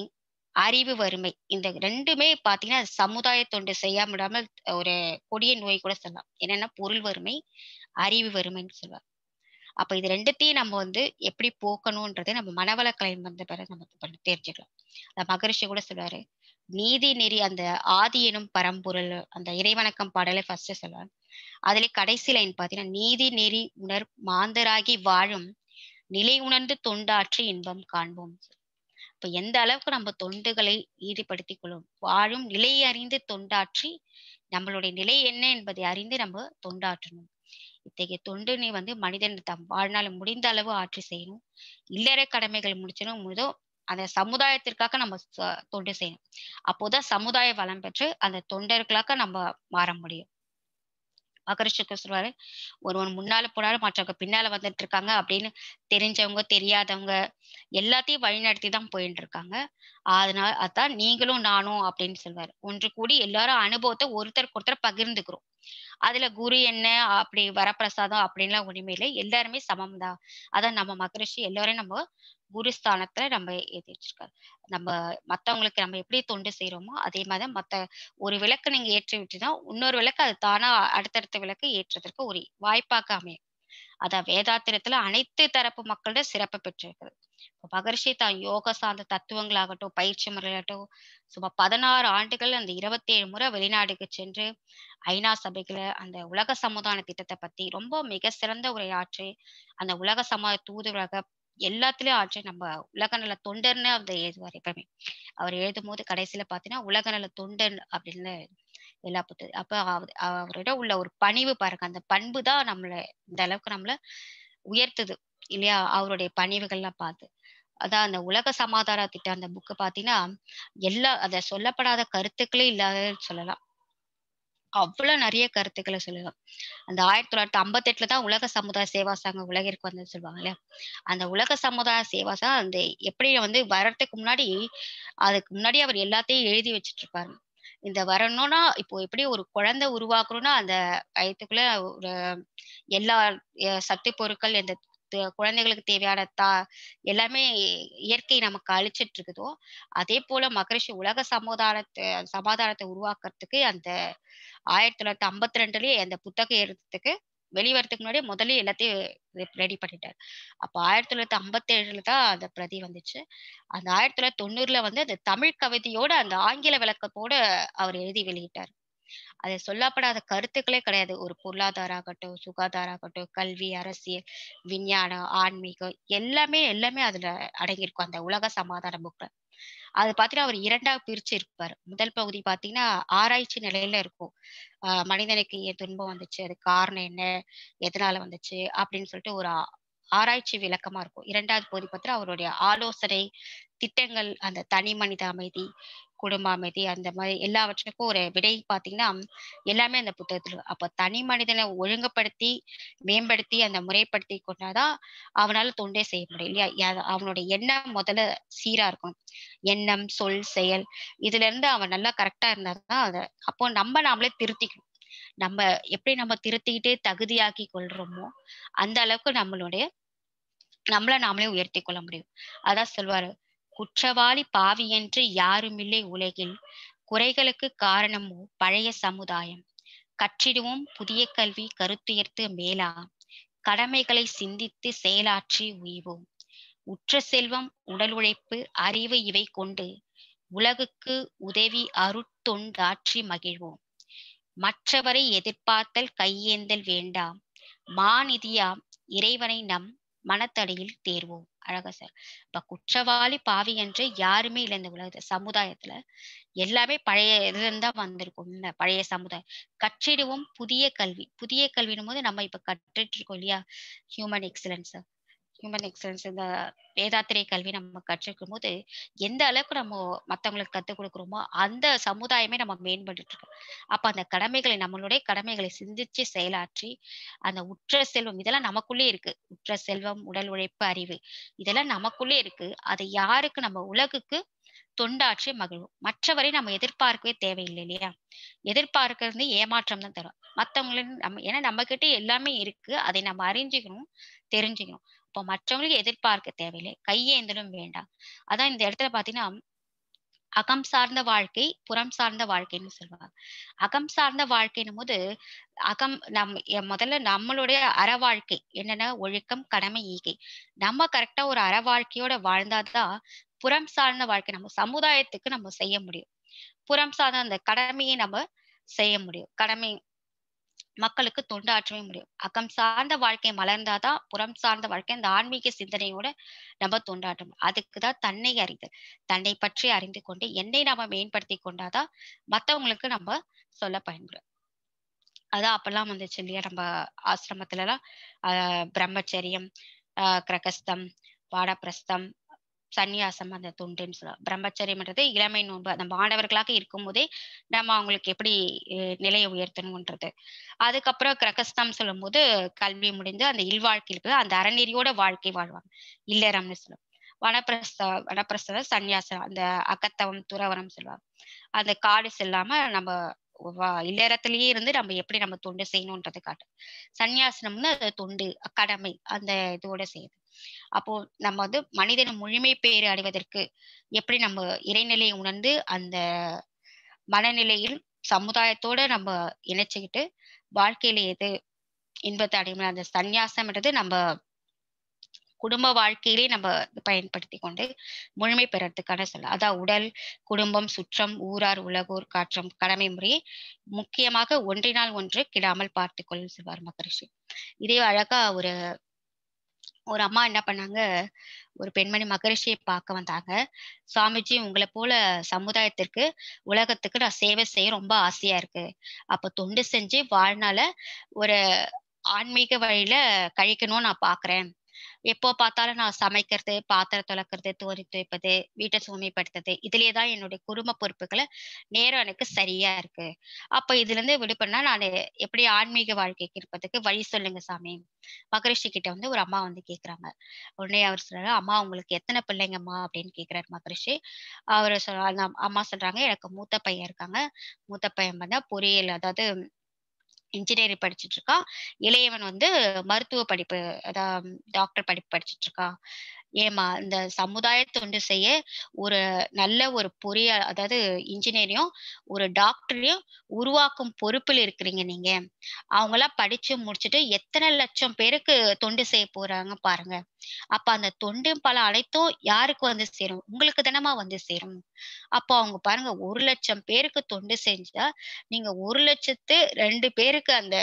[SPEAKER 2] அறிவு வறுமை இந்த ரெண்டுமே பாத்தீங்கன்னா சமுதாய தொண்டு செய்ய விடாமல் ஒரு கொடிய நோய் கூட சொல்லலாம் என்னன்னா பொருள் வறுமை அறிவு வறுமைன்னு சொல்லுவாங்க அப்ப இது ரெண்டுத்தையும் நம்ம வந்து எப்படி போக்கணும்ன்றதே நம்ம மனவளக்கலை வந்த பிறகு நம்ம தெரிஞ்சுக்கலாம் மகரிஷி கூட சொல்றாரு நீதி நெறி அந்த ஆதி எனும் பரம்பொருள் அந்த இறைவணக்கம் பாடலை ஃபர்ஸ்ட் சொல்லுவார் அதுல கடைசி லைன் பாத்தீங்கன்னா நீதி நெறி உணர் மாந்தராகி வாழும் நிலை உணர்ந்து தொண்டாற்றி இன்பம் காண்போம் இப்ப எந்த அளவுக்கு நம்ம தொண்டுகளை ஈடுபடுத்திக் கொள்ளும் வாழும் நிலையை அறிந்து தொண்டாற்றி நம்மளுடைய நிலை என்ன என்பதை அறிந்து நம்ம தொண்டாற்றணும் இத்தகைய தொண்டினை வந்து மனிதன் தம் வாழ்நாள் முடிந்த அளவு ஆட்சி செய்யணும் இல்லற கடமைகள் முடிச்சிடும் முழுதோ அந்த சமுதாயத்திற்காக நம்ம தொண்டு செய்யணும் அப்போதான் சமுதாய வளம் பெற்று அந்த தொண்டர்களாக நம்ம மாற முடியும் மகரிஷுக்கு சொல்வாரு ஒருவன் முன்னால போனாலும் மற்றவங்க பின்னால வந்துட்டு இருக்காங்க அப்படின்னு தெரிஞ்சவங்க தெரியாதவங்க எல்லாத்தையும் வழிநடத்தி தான் போயிட்டு இருக்காங்க அதனால அதான் நீங்களும் நானும் அப்படின்னு சொல்வாரு ஒன்று கூடி எல்லாரும் அனுபவத்தை ஒருத்தருக்கு ஒருத்தர் பகிர்ந்துக்கிறோம் அதுல குரு என்ன அப்படி வரப்பிரசாதம் அப்படின்லாம் ஒண்ணுமே இல்லை எல்லாருமே சமம் தான் அதான் நம்ம மகரிஷி எல்லாரையும் நம்ம குரு ஸ்தானத்துல நம்ம ஏற்றிருக்காரு வச்சிருக்காரு நம்ம மத்தவங்களுக்கு நம்ம எப்படி தொண்டு செய்யறோமோ அதே மாதிரி மத்த ஒரு விளக்கு நீங்க ஏற்றி விட்டுனா இன்னொரு விளக்கு அது தானா அடுத்தடுத்த விளக்கு ஏற்றுறதுக்கு ஒரு வாய்ப்பாக அமையும் அதான் வேதாத்திரத்துல அனைத்து தரப்பு மக்களிடம் சிறப்பு பெற்றிருக்கிறது மகர்ஷி தான் யோக சார்ந்த தத்துவங்களாகட்டும் பயிற்சி முறையாகட்டும் சுமார் பதினாறு ஆண்டுகள் அந்த இருபத்தி ஏழு முறை வெளிநாடுக்கு சென்று ஐநா சபைகளை அந்த உலக சமுதான திட்டத்தை பத்தி ரொம்ப மிக சிறந்த உரையாற்றி அந்த உலக சமாத தூதுவராக எல்லாத்துலயும் ஆற்றி நம்ம உலக நல தொண்டர்னு அவர் எழுதுவார் எப்பவுமே அவர் எழுதும் போது கடைசியில பாத்தீங்கன்னா உலக நல தொண்டன் அப்படின்னு எல்லா புத்தகம் அப்ப அவரிடம் உள்ள ஒரு பணிவு பாருங்க அந்த பண்பு தான் நம்மள இந்த அளவுக்கு நம்மள உயர்த்துது இல்லையா அவருடைய பணிவுகள்லாம் பார்த்து அதான் அந்த உலக சமாதார திட்டம் அந்த புக்கு பாத்தீங்கன்னா எல்லா அத சொல்லப்படாத கருத்துக்களே இல்லாத சொல்லலாம் அவ்வளவு நிறைய கருத்துக்களை சொல்லலாம் அந்த ஆயிரத்தி தொள்ளாயிரத்தி ஐம்பத்தி எட்டுல தான் உலக சமுதாய சேவா சங்கம் உலகிற்கு வந்து சொல்லுவாங்க இல்லையா அந்த உலக சமுதாய சேவா சங்கம் அந்த எப்படி வந்து வர்றதுக்கு முன்னாடி அதுக்கு முன்னாடி அவர் எல்லாத்தையும் எழுதி வச்சிட்டு இருப்பாரு இந்த வரணும்னா இப்போ எப்படி ஒரு குழந்தை உருவாக்குறோம்னா அந்த வயத்துக்குள்ள ஒரு எல்லா சத்து பொருட்கள் இந்த குழந்தைகளுக்கு தேவையான தா எல்லாமே இயற்கை நமக்கு அழிச்சிட்டு இருக்குதோ அதே போல மகரிஷி உலக சமாதானத்தை சமாதானத்தை உருவாக்குறதுக்கு அந்த ஆயிரத்தி தொள்ளாயிரத்தி ஐம்பத்தி ரெண்டுலயே அந்த புத்தகம் எழுதுறதுக்கு வெளிவரத்துக்கு முன்னாடி முதல்ல எல்லாத்தையும் ரெடி பண்ணிட்டாரு அப்போ ஆயிரத்தி தொள்ளாயிரத்தி ஐம்பத்தி ஏழுல தான் அந்த பிரதி வந்துச்சு அந்த ஆயிரத்தி தொள்ளாயிரத்தி தொண்ணூறுல வந்து அந்த தமிழ் கவிதையோட அந்த ஆங்கில விளக்கத்தோட அவர் எழுதி வெளியிட்டார் அது சொல்லப்படாத கருத்துக்களே கிடையாது ஒரு பொருளாதாரம் ஆகட்டும் சுகாதாரம் ஆகட்டும் கல்வி அரசியல் விஞ்ஞானம் ஆன்மீகம் எல்லாமே எல்லாமே அதுல அடங்கியிருக்கும் அந்த உலக சமாதான புக்ல அது பாத்தீங்கன்னா அவர் இரண்டா பிரிச்சு இருப்பார் முதல் பகுதி பாத்தீங்கன்னா ஆராய்ச்சி நிலையில இருக்கும் மனிதனுக்கு ஏன் துன்பம் வந்துச்சு அது காரணம் என்ன எதனால வந்துச்சு அப்படின்னு சொல்லிட்டு ஒரு ஆராய்ச்சி விளக்கமா இருக்கும் இரண்டாவது பகுதி பார்த்தா அவருடைய ஆலோசனை திட்டங்கள் அந்த தனி மனித அமைதி குடும்ப அமைதி அந்த மாதிரி எல்லாவற்றுக்கும் ஒரு விடை பாத்தீங்கன்னா எல்லாமே அந்த புத்தகத்தில் அப்போ தனி மனிதனை ஒழுங்குபடுத்தி மேம்படுத்தி அந்த முறைப்படுத்தி கொண்டாதான் அவனால தொண்டே செய்ய முடியும் இல்லையா அவனோட எண்ணம் முதல்ல சீரா இருக்கும் எண்ணம் சொல் செயல் இதுல இருந்து அவன் நல்லா கரெக்டா இருந்தாதான் அத அப்போ நம்ம நாமளே திருத்திக்கணும் நம்ம எப்படி நம்ம திருத்திக்கிட்டே தகுதியாக்கி கொள்றோமோ அந்த அளவுக்கு நம்மளுடைய நம்மள நாமளே உயர்த்தி கொள்ள முடியும் அதான் சொல்வாரு குற்றவாளி பாவியென்று யாருமில்லை உலகில் குறைகளுக்கு காரணமோ பழைய சமுதாயம் கற்றிடுவோம் புதிய கல்வி கருத்துயர்த்து மேலா கடமைகளை சிந்தித்து செயலாற்றி உய்வோம் உற்ற செல்வம் உடல் உழைப்பு அறிவு இவை கொண்டு உலகுக்கு உதவி அருட்தொண்டாற்றி மகிழ்வோம் மற்றவரை எதிர்பார்த்தல் கையேந்தல் வேண்டாம் மாநிதியாம் இறைவனை நம் மனத்தடையில் தேர்வோம் அழகா சார் இப்ப குற்றவாளி பாவி என்று யாருமே இல்லை இந்த உலகத்துல சமுதாயத்துல எல்லாமே பழைய இதுல இருந்தா வந்திருக்கும் இல்ல பழைய சமுதாயம் கற்றிடுவோம் புதிய கல்வி புதிய கல்வின்னும் போது நம்ம இப்ப கற்றுட்டு இருக்கோம் இல்லையா ஹியூமன் எக்ஸலன்ஸ் ஹியூமன் எக்ஸலன்ஸ் இந்த வேதாத்திரை கல்வி நம்ம கற்றுக்கும் போது எந்த அளவுக்கு நம்ம மற்றவங்களுக்கு கத்துக் கொடுக்குறோமோ அந்த சமுதாயமே நம்ம மேம்பட்டு இருக்கோம் அப்ப அந்த கடமைகளை நம்மளுடைய கடமைகளை சிந்திச்சு செயலாற்றி அந்த உற்ற செல்வம் இதெல்லாம் நமக்குள்ளே இருக்கு உற்ற செல்வம் உடல் உழைப்பு அறிவு இதெல்லாம் நமக்குள்ளே இருக்கு அதை யாருக்கு நம்ம உலகுக்கு தொண்டாற்றி மகிழ்வோம் மற்றவரை நம்ம எதிர்பார்க்கவே தேவையில்லை இல்லையா எதிர்பார்க்கறது ஏமாற்றம் தான் தரும் மற்றவங்களும் நம்ம ஏன்னா நம்ம கிட்ட எல்லாமே இருக்கு அதை நம்ம அறிஞ்சுக்கணும் தெரிஞ்சுக்கணும் இப்போ மற்றவங்களுக்கு எதிர்பார்க்க தேவையில்லை கையேந்தலும் வேண்டாம் அதான் இந்த இடத்துல பாத்தீங்கன்னா அகம் சார்ந்த வாழ்க்கை புறம் சார்ந்த வாழ்க்கைன்னு சொல்லுவாங்க அகம் சார்ந்த வாழ்க்கைன்னும் போது அகம் நம் முதல்ல நம்மளுடைய அற வாழ்க்கை என்னன்னா ஒழுக்கம் கடமை ஈகை நம்ம கரெக்டா ஒரு அற வாழ்க்கையோட வாழ்ந்தாதான் புறம் சார்ந்த வாழ்க்கை நம்ம சமுதாயத்துக்கு நம்ம செய்ய முடியும் புறம் சார்ந்த அந்த கடமையை நம்ம செய்ய முடியும் கடமை மக்களுக்கு தொண்டாற்றவே முடியும் அகம் சார்ந்த வாழ்க்கை மலர்ந்தாதான் புறம் சார்ந்த வாழ்க்கை இந்த ஆன்மீக சிந்தனையோட நம்ம தொண்டாட்டம் அதுக்குதான் தன்னை அறிந்து தன்னை பற்றி அறிந்து கொண்டு என்னை நாம மேம்படுத்தி கொண்டாதான் மத்தவங்களுக்கு நம்ம சொல்ல பயன்படும் அதான் அப்பெல்லாம் வந்துச்சு இல்லையா நம்ம ஆசிரமத்துல எல்லாம் ஆஹ் பிரம்மச்சரியம் ஆஹ் கிரகஸ்தம் பாடப்பிரஸ்தம் சந்நியாசம் அந்த தொண்டுன்னு சொல்லுவோம் பிரம்மச்சரியம்ன்றது இளமை நோன்பு அந்த மாணவர்களாக இருக்கும்போதே நம்ம அவங்களுக்கு எப்படி நிலையை உயர்த்தணுன்றது அதுக்கப்புறம் கிரகஸ்தம் சொல்லும்போது கல்வி முடிந்து அந்த இல்வாழ்க்கை இருக்குது அந்த அறநெறியோட வாழ்க்கை வாழ்வாங்க இல்லறம்னு சொல்லுவோம் வனப்பிரச வனப்பிரசவ சன்னியாசம் அந்த அகத்தவம் துறவரம் சொல்லுவாங்க அந்த காடு செல்லாம நம்ம ஓகேவா இல்லறத்திலேயே இருந்து நம்ம எப்படி நம்ம தொண்டு செய்யணும்ன்றது காட்டு சன்னியாசனம்னு அது தொண்டு கடமை அந்த இதோட செய்யுது அப்போ நம்ம வந்து மனிதன் முழுமை பேறு அடைவதற்கு எப்படி நம்ம இறைநிலையை உணர்ந்து அந்த மனநிலையில் சமுதாயத்தோட நம்ம இணைச்சுக்கிட்டு வாழ்க்கையில எது இன்பத்தை அடையும் அந்த சன்னியாசம்ன்றது நம்ம குடும்ப வாழ்க்கையிலே நம்ம பயன்படுத்தி கொண்டு முழுமை பெறத்துக்கான சொல்ல அதான் உடல் குடும்பம் சுற்றம் ஊரார் உலகோர் காற்றம் கடமை முறையை முக்கியமாக ஒன்றினால் ஒன்று கிடாமல் பார்த்துக்கொள் கொள் சிவார் மகரிஷி இதே அழகா ஒரு ஒரு அம்மா என்ன பண்ணாங்க ஒரு பெண்மணி மகரிஷியை பார்க்க வந்தாங்க சுவாமிஜி உங்களை போல சமுதாயத்திற்கு உலகத்துக்கு நான் சேவை செய்ய ரொம்ப ஆசையா இருக்கு அப்ப தொண்டு செஞ்சு வாழ்நாள ஒரு ஆன்மீக வழியில கழிக்கணும்னு நான் பாக்குறேன் எப்போ பார்த்தாலும் நான் சமைக்கிறது பாத்திரம் துளக்கிறது தோறி துவைப்பது வீட்டை சூமைப்படுத்துறது இதுலயே தான் என்னுடைய குடும்ப பொறுப்புகளை நேரம் எனக்கு சரியா இருக்கு அப்ப இதுல இருந்து விடுபடனா நான் எப்படி ஆன்மீக வாழ்க்கைக்கு இருப்பதுக்கு வழி சொல்லுங்க சாமி மகரிஷி கிட்ட வந்து ஒரு அம்மா வந்து கேக்குறாங்க உடனே அவர் சொல்றாரு அம்மா உங்களுக்கு எத்தனை பிள்ளைங்கம்மா அப்படின்னு கேக்குறாரு மகரிஷி அவர் சொல்ற அம்மா சொல்றாங்க எனக்கு மூத்த பையன் இருக்காங்க மூத்த பையன் பார்த்தா பொறியியல் அதாவது இன்ஜினியரிங் படிச்சுட்டு இருக்கா இளையவன் வந்து மருத்துவ படிப்பு அதான் டாக்டர் படிப்பு படிச்சுட்டு இருக்கா ஏமா இந்த சமுதாயத்தை தொண்டு செய்ய ஒரு நல்ல ஒரு பொறிய அதாவது இன்ஜினியரையும் ஒரு டாக்டரையும் உருவாக்கும் பொறுப்பில் இருக்கிறீங்க நீங்க அவங்களாம் படிச்சு முடிச்சுட்டு எத்தனை லட்சம் பேருக்கு தொண்டு செய்ய போறாங்க பாருங்க அப்ப அந்த தொண்டும் பல அனைத்தும் யாருக்கு வந்து சேரும் உங்களுக்கு தினமா வந்து சேரும் அப்போ அவங்க பாருங்க ஒரு லட்சம் பேருக்கு தொண்டு செஞ்சா நீங்க ஒரு லட்சத்து ரெண்டு பேருக்கு அந்த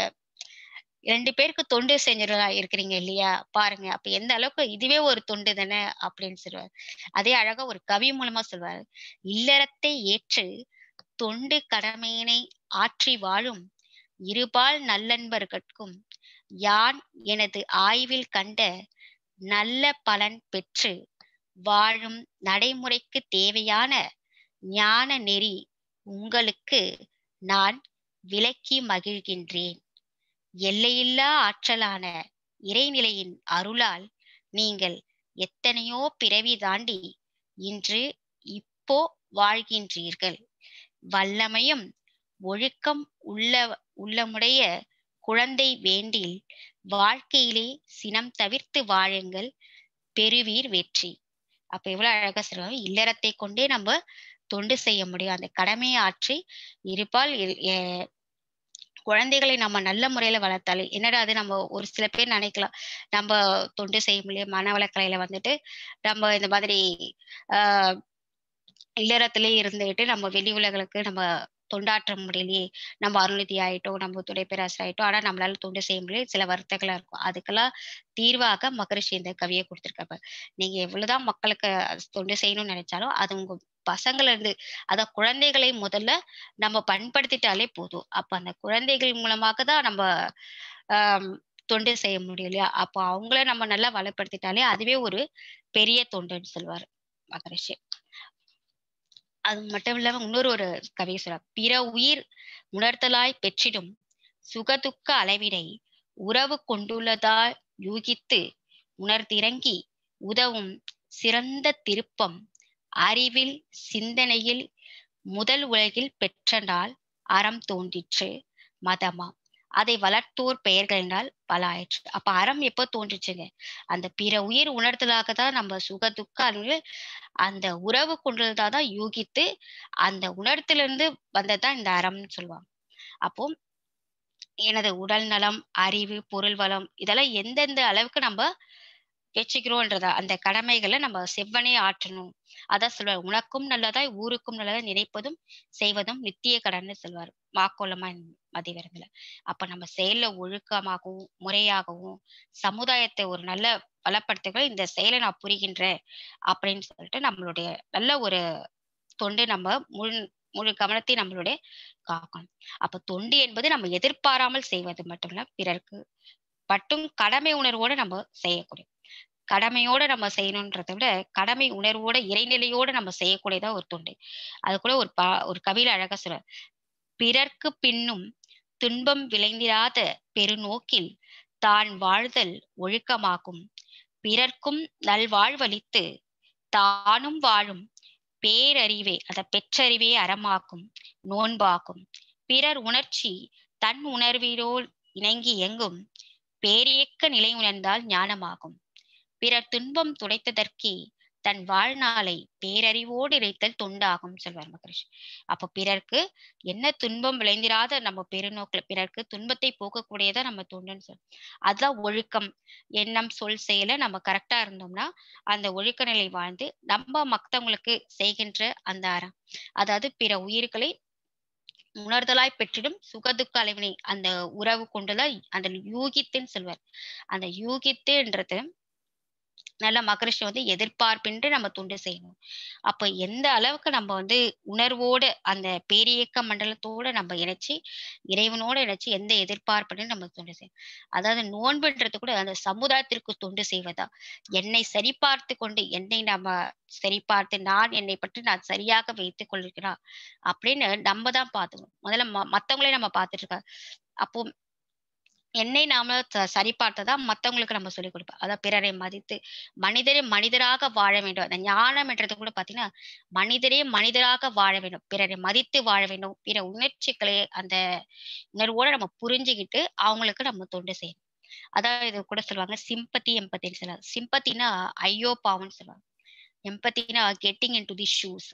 [SPEAKER 2] ரெண்டு பேருக்கு தொண்டு செஞ்சவர்களா இருக்கிறீங்க இல்லையா பாருங்க அப்ப எந்த அளவுக்கு இதுவே ஒரு தொண்டு தானே அப்படின்னு சொல்லுவார் அதே அழகா ஒரு கவி மூலமா சொல்வார் இல்லறத்தை ஏற்று தொண்டு கடமையினை ஆற்றி வாழும் இருபால் நல்லன்பர்கட்கும் யான் எனது ஆய்வில் கண்ட நல்ல பலன் பெற்று வாழும் நடைமுறைக்கு தேவையான ஞான நெறி உங்களுக்கு நான் விளக்கி மகிழ்கின்றேன் எல்லையில்லா ஆற்றலான இறைநிலையின் அருளால் நீங்கள் எத்தனையோ பிறவி தாண்டி இன்று இப்போ வாழ்கின்றீர்கள் வல்லமையும் ஒழுக்கம் உள்ள உள்ளமுடைய குழந்தை வேண்டில் வாழ்க்கையிலே சினம் தவிர்த்து வாழுங்கள் பெருவீர் வெற்றி அப்ப எவ்வளவு அழகா சொல்லுவாங்க இல்லறத்தை கொண்டே நம்ம தொண்டு செய்ய முடியும் அந்த கடமையை ஆற்றி இருப்பால் குழந்தைகளை நம்ம நல்ல முறையில வளர்த்தாலே என்னடா அது நம்ம ஒரு சில பேர் நினைக்கலாம் நம்ம தொண்டு செய்யும் இல்லையே மனவளக்கலையில வந்துட்டு நம்ம இந்த மாதிரி ஆஹ் இல்லறத்திலே இருந்துகிட்டு நம்ம வெளி உலகளுக்கு நம்ம தொண்டாற்ற முடியலையே நம்ம அருள்நிதி ஆயிட்டோம் நம்ம பேராசர் ஆயிட்டோம் ஆனா நம்மளால தொண்டு செய்ய முடியல சில வருத்தங்களா இருக்கும் அதுக்கெல்லாம் தீர்வாக மகரிஷி இந்த கவியை கொடுத்திருக்காங்க நீங்க எவ்வளவுதான் மக்களுக்கு தொண்டு செய்யணும்னு நினைச்சாலும் அது உங்க பசங்கள இருந்து அத குழந்தைகளை முதல்ல நம்ம பண்படுத்திட்டாலே போதும் அப்ப அந்த குழந்தைகள் மூலமாக தான் நம்ம தொண்டு செய்ய முடியும் இல்லையா அப்போ அவங்கள நம்ம நல்லா வளப்படுத்திட்டாலே அதுவே ஒரு பெரிய தொண்டுன்னு சொல்லுவார் மகரிஷி அது மட்டும் இல்லாம இன்னொரு ஒரு கவி சொல்ற பிற உயிர் உணர்த்தலாய் பெற்றிடும் சுகதுக்க அளவினை உறவு கொண்டுள்ளதா யூகித்து உணர்திறங்கி உதவும் சிறந்த திருப்பம் அறிவில் சிந்தனையில் முதல் உலகில் பெற்ற நாள் அறம் தோன்றிற்று மதமா அதை வளர்த்தோர் பெயர்களினால் ஆயிற்று அப்ப அறம் எப்ப தோன்றுச்சுங்க அந்த பிற உயிர் உணர்தலாக தான் நம்ம சுக துக்க அந்த உறவு கொண்டதா தான் யூகித்து அந்த உணர்த்திலிருந்து வந்ததுதான் இந்த அறம்னு சொல்லுவாங்க அப்போ எனது உடல் நலம் அறிவு பொருள் வளம் இதெல்லாம் எந்தெந்த அளவுக்கு நம்ம ஏற்றுகிறோன்றதா அந்த கடமைகளை நம்ம செவ்வனே ஆற்றணும் அதான் சொல்வார் உனக்கும் நல்லதா ஊருக்கும் நல்லதா நினைப்பதும் செய்வதும் நித்திய கடன்னு சொல்வார் மாக்கோலமா மதிவரத்துல அப்ப நம்ம செயல ஒழுக்கமாகவும் முறையாகவும் சமுதாயத்தை ஒரு நல்ல பலப்படுத்துகிற இந்த செயலை நான் புரிகின்றேன் அப்படின்னு சொல்லிட்டு நம்மளுடைய நல்ல ஒரு தொண்டு நம்ம முழு முழு கவனத்தை நம்மளுடைய காக்கணும் அப்ப தொண்டு என்பது நம்ம எதிர்பாராமல் செய்வது மட்டும் இல்ல பிறர்க்கு மட்டும் கடமை உணர்வோடு நம்ம செய்யக்கூடிய கடமையோட நம்ம செய்யணும்ன்றதை விட கடமை உணர்வோட இறைநிலையோட நம்ம செய்யக்கூடியதா ஒரு தொண்டு அது கூட ஒரு பா ஒரு கவியில அழகா சொல்ற பிறர்க்கு பின்னும் துன்பம் விளைந்திராத பெருநோக்கில் தான் வாழ்தல் ஒழுக்கமாகும் பிறர்க்கும் நல்வாழ்வளித்து தானும் வாழும் பேரறிவே அத பெற்றறிவே அறமாக்கும் நோன்பாக்கும் பிறர் உணர்ச்சி தன் உணர்விலோல் இணங்கி எங்கும் பேரியக்க நிலை உணர்ந்தால் ஞானமாகும் பிறர் துன்பம் துடைத்ததற்கே தன் வாழ்நாளை பேரறிவோடு இணைத்தல் தொண்டாகும் சொல்வார் மகரிஷி அப்போ பிறர்க்கு என்ன துன்பம் விளைந்திராத நம்ம பெருநோக்கில் பிறர்க்கு துன்பத்தை போக்கக்கூடியதா நம்ம தொண்டுன்னு சொல் அதுதான் ஒழுக்கம் எண்ணம் சொல் செயல நம்ம கரெக்டா இருந்தோம்னா அந்த ஒழுக்க நிலை வாழ்ந்து நம்ம மக்தவங்களுக்கு செய்கின்ற அந்த அறம் அதாவது பிற உயிர்களை உணர்தலாய் பெற்றிடும் சுகதுக்க அளவினை அந்த உறவு கொண்டுதான் அந்த யூகித்துன்னு சொல்வார் அந்த யூகித்துன்றது நல்ல மகரிஷி வந்து எதிர்பார்ப்பின்றி நம்ம துண்டு செய்யணும் அப்ப எந்த அளவுக்கு நம்ம வந்து உணர்வோடு அந்த பேரியக்க மண்டலத்தோட நம்ம இணைச்சு இறைவனோட இணைச்சு எந்த எதிர்பார்ப்புன்னு நம்ம தொண்டு செய்யணும் அதாவது நோன்புன்றது கூட அந்த சமுதாயத்திற்கு தொண்டு செய்வதா என்னை சரி பார்த்து கொண்டு என்னை நம்ம சரி பார்த்து நான் என்னை பற்றி நான் சரியாக வைத்துக் கொள்கிறா அப்படின்னு நம்ம தான் பார்த்துக்கணும் முதல்ல ம மத்தவங்களே நம்ம பார்த்துட்டு இருக்கோம் அப்போ என்னை நாம சரி பார்த்ததா மத்தவங்களுக்கு நம்ம சொல்லிக் கொடுப்போம் அதான் பிறரை மதித்து மனிதரே மனிதராக வாழ வேண்டும் அந்த ஞானம் என்றது கூட பாத்தீங்கன்னா மனிதரே மனிதராக வாழ வேண்டும் பிறரை மதித்து வாழ வேண்டும் பிற உணர்ச்சிகளை அந்த உணர்வோட நம்ம புரிஞ்சுக்கிட்டு அவங்களுக்கு நம்ம தொண்டு செய்யணும் அதான் இது கூட சொல்லுவாங்க சிம்பத்தி எம்பத்தின்னு சொல்லுவாங்க சிம்பத்தினா ஐயோ பாவம்னு சொல்லுவாங்க எம்பத்தினா getting into the shoes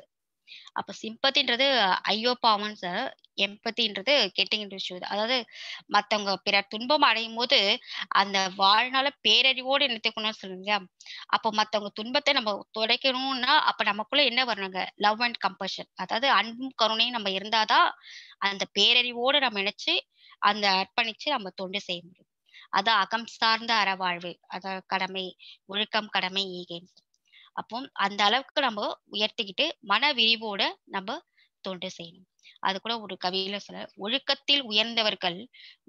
[SPEAKER 2] அப்ப சிம்பத்தின்றது ஐயோ பாவம் சார் எம்பத்தின்றது கெட்டிங் இன்டு அதாவது மத்தவங்க பிறர் துன்பம் அடையும் போது அந்த வாழ்நாள பேரறிவோடு நினைத்துக்கணும்னு சொல்லுங்க அப்ப மத்தவங்க துன்பத்தை நம்ம துடைக்கணும்னா அப்ப நமக்குள்ள என்ன வரணுங்க லவ் அண்ட் கம்பஷன் அதாவது அன்பும் கருணையும் நம்ம இருந்தாதான் அந்த பேரறிவோடு நம்ம நினைச்சு அந்த அர்ப்பணிச்சு நம்ம தொண்டு செய்ய முடியும் அது அகம் சார்ந்த அறவாழ்வு அத கடமை ஒழுக்கம் கடமை ஈகைன்னு அப்போ அந்த அளவுக்கு நம்ம உயர்த்திக்கிட்டு மன விரிவோட நம்ம தொண்டு செய்யணும் அது கூட ஒரு கவியில சொல்ல ஒழுக்கத்தில் உயர்ந்தவர்கள்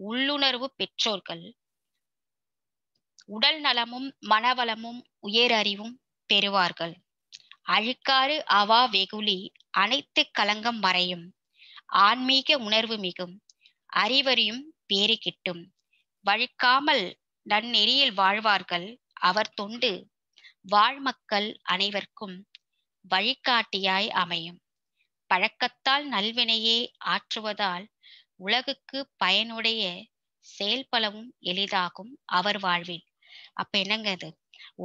[SPEAKER 2] உள்ளுணர்வு பெற்றோர்கள் உடல் நலமும் மனவளமும் உயர் அறிவும் பெறுவார்கள் அழுக்காறு அவா வெகுளி அனைத்து களங்கம் மறையும் ஆன்மீக உணர்வு மிகும் அறிவறியும் பேறு கிட்டும் வழுக்காமல் நன்னெறியில் வாழ்வார்கள் அவர் தொண்டு வாழ்மக்கள் அனைவர்க்கும் வழிகாட்டியாய் அமையும் பழக்கத்தால் நல்வினையே ஆற்றுவதால் உலகுக்கு பயனுடைய செயல்பலவும் எளிதாகும் அவர் வாழ்வில் அப்ப என்னங்க அது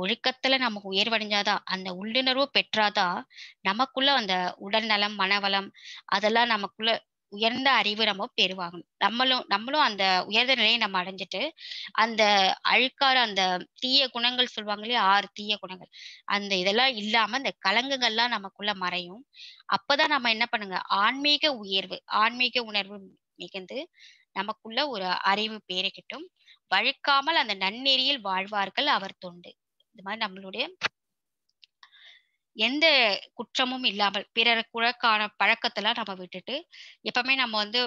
[SPEAKER 2] ஒழுக்கத்துல நமக்கு உயர்வடைஞ்சாதான் அந்த உள்ளுணர்வு பெற்றாதான் நமக்குள்ள அந்த உடல் நலம் மனவளம் அதெல்லாம் நமக்குள்ள உயர்ந்த அறிவு நம்ம பெருவாகணும் நம்மளும் நம்மளும் அந்த உயர்ந்த நிலையை நம்ம அடைஞ்சிட்டு அந்த அழுக்கார அந்த தீய குணங்கள் சொல்லுவாங்க இல்லையா ஆறு தீய குணங்கள் அந்த இதெல்லாம் இல்லாம அந்த கலங்குகள்லாம் நமக்குள்ள மறையும் அப்பதான் நம்ம என்ன பண்ணுங்க ஆன்மீக உயர்வு ஆன்மீக உணர்வு மிகுந்து நமக்குள்ள ஒரு அறிவு கிட்டும் வழுக்காமல் அந்த நன்னெறியில் வாழ்வார்கள் அவர் தொண்டு இந்த மாதிரி நம்மளுடைய எந்த குற்றமும் இல்லாமல் பிறர் குழக்கான பழக்கத்தெல்லாம் நம்ம விட்டுட்டு எப்பவுமே நம்ம வந்து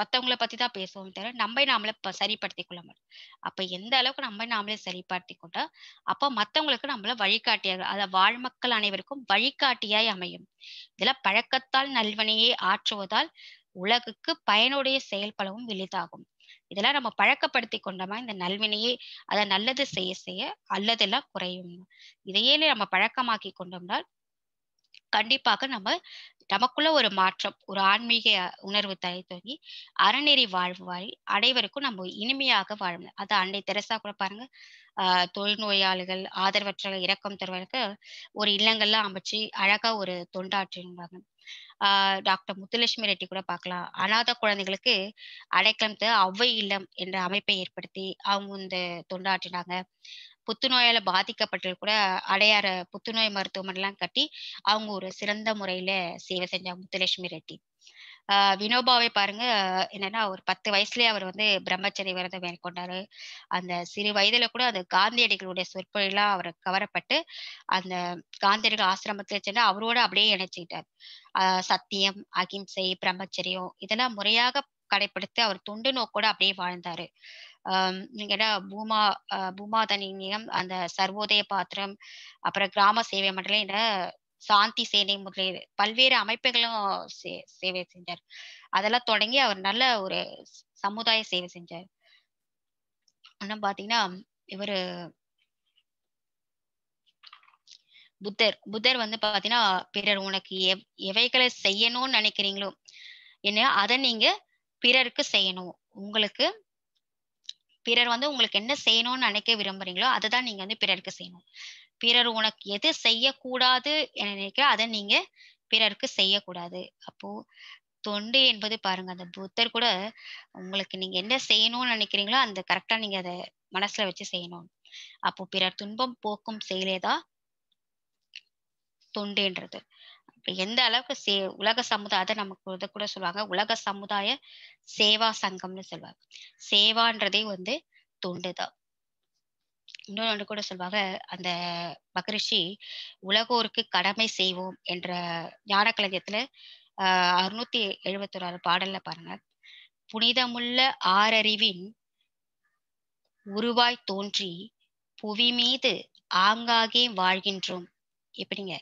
[SPEAKER 2] மற்றவங்களை பத்தி தான் பேசுவோம் தவிர நம்ம நாமளே சரிப்படுத்தி கொள்ள மாட்டோம் அப்ப எந்த அளவுக்கு நம்ம நாமளே சரிப்படுத்தி கொண்டா அப்போ மற்றவங்களுக்கு நம்மள வழிகாட்டியாக அத வாழ் மக்கள் அனைவருக்கும் வழிகாட்டியாய் அமையும் இதுல பழக்கத்தால் நல்வனையே ஆற்றுவதால் உலகுக்கு பயனுடைய செயல்பலவும் எளிதாகும் இதெல்லாம் நம்ம பழக்கப்படுத்தி கொண்டோமா இந்த நல்வினையே அதை நல்லது செய்ய செய்ய அல்லதெல்லாம் குறையும் இதையே நம்ம பழக்கமாக்கி கொண்டோம்னால் கண்டிப்பாக நம்ம நமக்குள்ள ஒரு மாற்றம் ஒரு ஆன்மீக உணர்வு தலை தோங்கி அறநெறி வாழ்வு வாழி அனைவருக்கும் நம்ம இனிமையாக வாழணும் அது அன்னை தெரசா கூட பாருங்க ஆஹ் தொழில்நோயாளிகள் ஆதரவற்ற இறக்கம் தருவதற்கு ஒரு இல்லங்கள்லாம் அமைச்சு அழகா ஒரு தொண்டாற்றிருந்தாங்க ஆஹ் டாக்டர் முத்துலட்சுமி ரெட்டி கூட பார்க்கலாம் அநாத குழந்தைகளுக்கு அடைக்கலம் அவ்வை இல்லம் என்ற அமைப்பை ஏற்படுத்தி அவங்க இந்த தொண்டாற்றினாங்க புத்துநோயால பாதிக்கப்பட்டு கூட அடையாற புத்துநோய் மருத்துவமனைலாம் கட்டி அவங்க ஒரு சிறந்த முறையில சேவை செஞ்சாங்க முத்துலட்சுமி ரெட்டி ஆஹ் வினோபாவை பாருங்க என்னன்னா ஒரு பத்து வயசுலயே அவர் வந்து பிரம்மச்சரி விரதம் மேற்கொண்டாரு அந்த சிறு வயதுல கூட அந்த காந்தியடிகளுடைய சொற்பொழிலாம் அவர் கவரப்பட்டு அந்த காந்தியடிகள் ஆசிரமத்துல சென்று அவரோட அப்படியே இணைச்சுக்கிட்டார் சத்தியம் அகிம்சை பிரம்மச்சரியம் இதெல்லாம் முறையாக கடைபிடித்து அவர் தொண்டு நோக்கோட அப்படியே வாழ்ந்தாரு ஏன்னா பூமா நிலையம் அந்த சர்வோதய பாத்திரம் அப்புறம் கிராம சேவை மண்டலம் இந்த சாந்தி சேனை முதலிய பல்வேறு அமைப்புகளும் சே சேவை செஞ்சார் அதெல்லாம் தொடங்கி அவர் நல்ல ஒரு சமுதாய சேவை செஞ்சார் இன்னும் பாத்தீங்கன்னா இவரு புத்தர் புத்தர் வந்து பாத்தீங்கன்னா பிறர் உனக்கு எவ் எவைகளை செய்யணும்னு நினைக்கிறீங்களோ என்ன அதை நீங்க பிறருக்கு செய்யணும் உங்களுக்கு பிறர் வந்து உங்களுக்கு என்ன செய்யணும்னு நினைக்க விரும்புறீங்களோ அதை தான் நீங்க வந்து பிறருக்கு செய்யணும் பிறர் உனக்கு எது செய்யக்கூடாது என நினைக்க அதை நீங்க பிறருக்கு செய்யக்கூடாது அப்போ தொண்டு என்பது பாருங்க அந்த புத்தர் கூட உங்களுக்கு நீங்க என்ன செய்யணும்னு நினைக்கிறீங்களோ அந்த கரெக்டா நீங்க அதை மனசுல வச்சு செய்யணும் அப்போ பிறர் துன்பம் போக்கும் செயலேதான் தொண்டுன்றது எந்த அளவுக்கு சே உலக சமுதாயத்தை நமக்கு இதை கூட சொல்லுவாங்க உலக சமுதாய சேவா சங்கம்னு சொல்லுவாங்க சேவான்றதே வந்து தொண்டுதான் ஒன்று கூட சொல்லுவாங்க அந்த மகரிஷி உலகோருக்கு கடமை செய்வோம் என்ற ஞான கலைஞத்துல ஆஹ் அறுநூத்தி எழுபத்தொராறு பாடல்ல பாருங்க புனிதமுள்ள ஆறறிவின் உருவாய் தோன்றி புவி மீது ஆங்காகே வாழ்கின்றோம் எப்படிங்க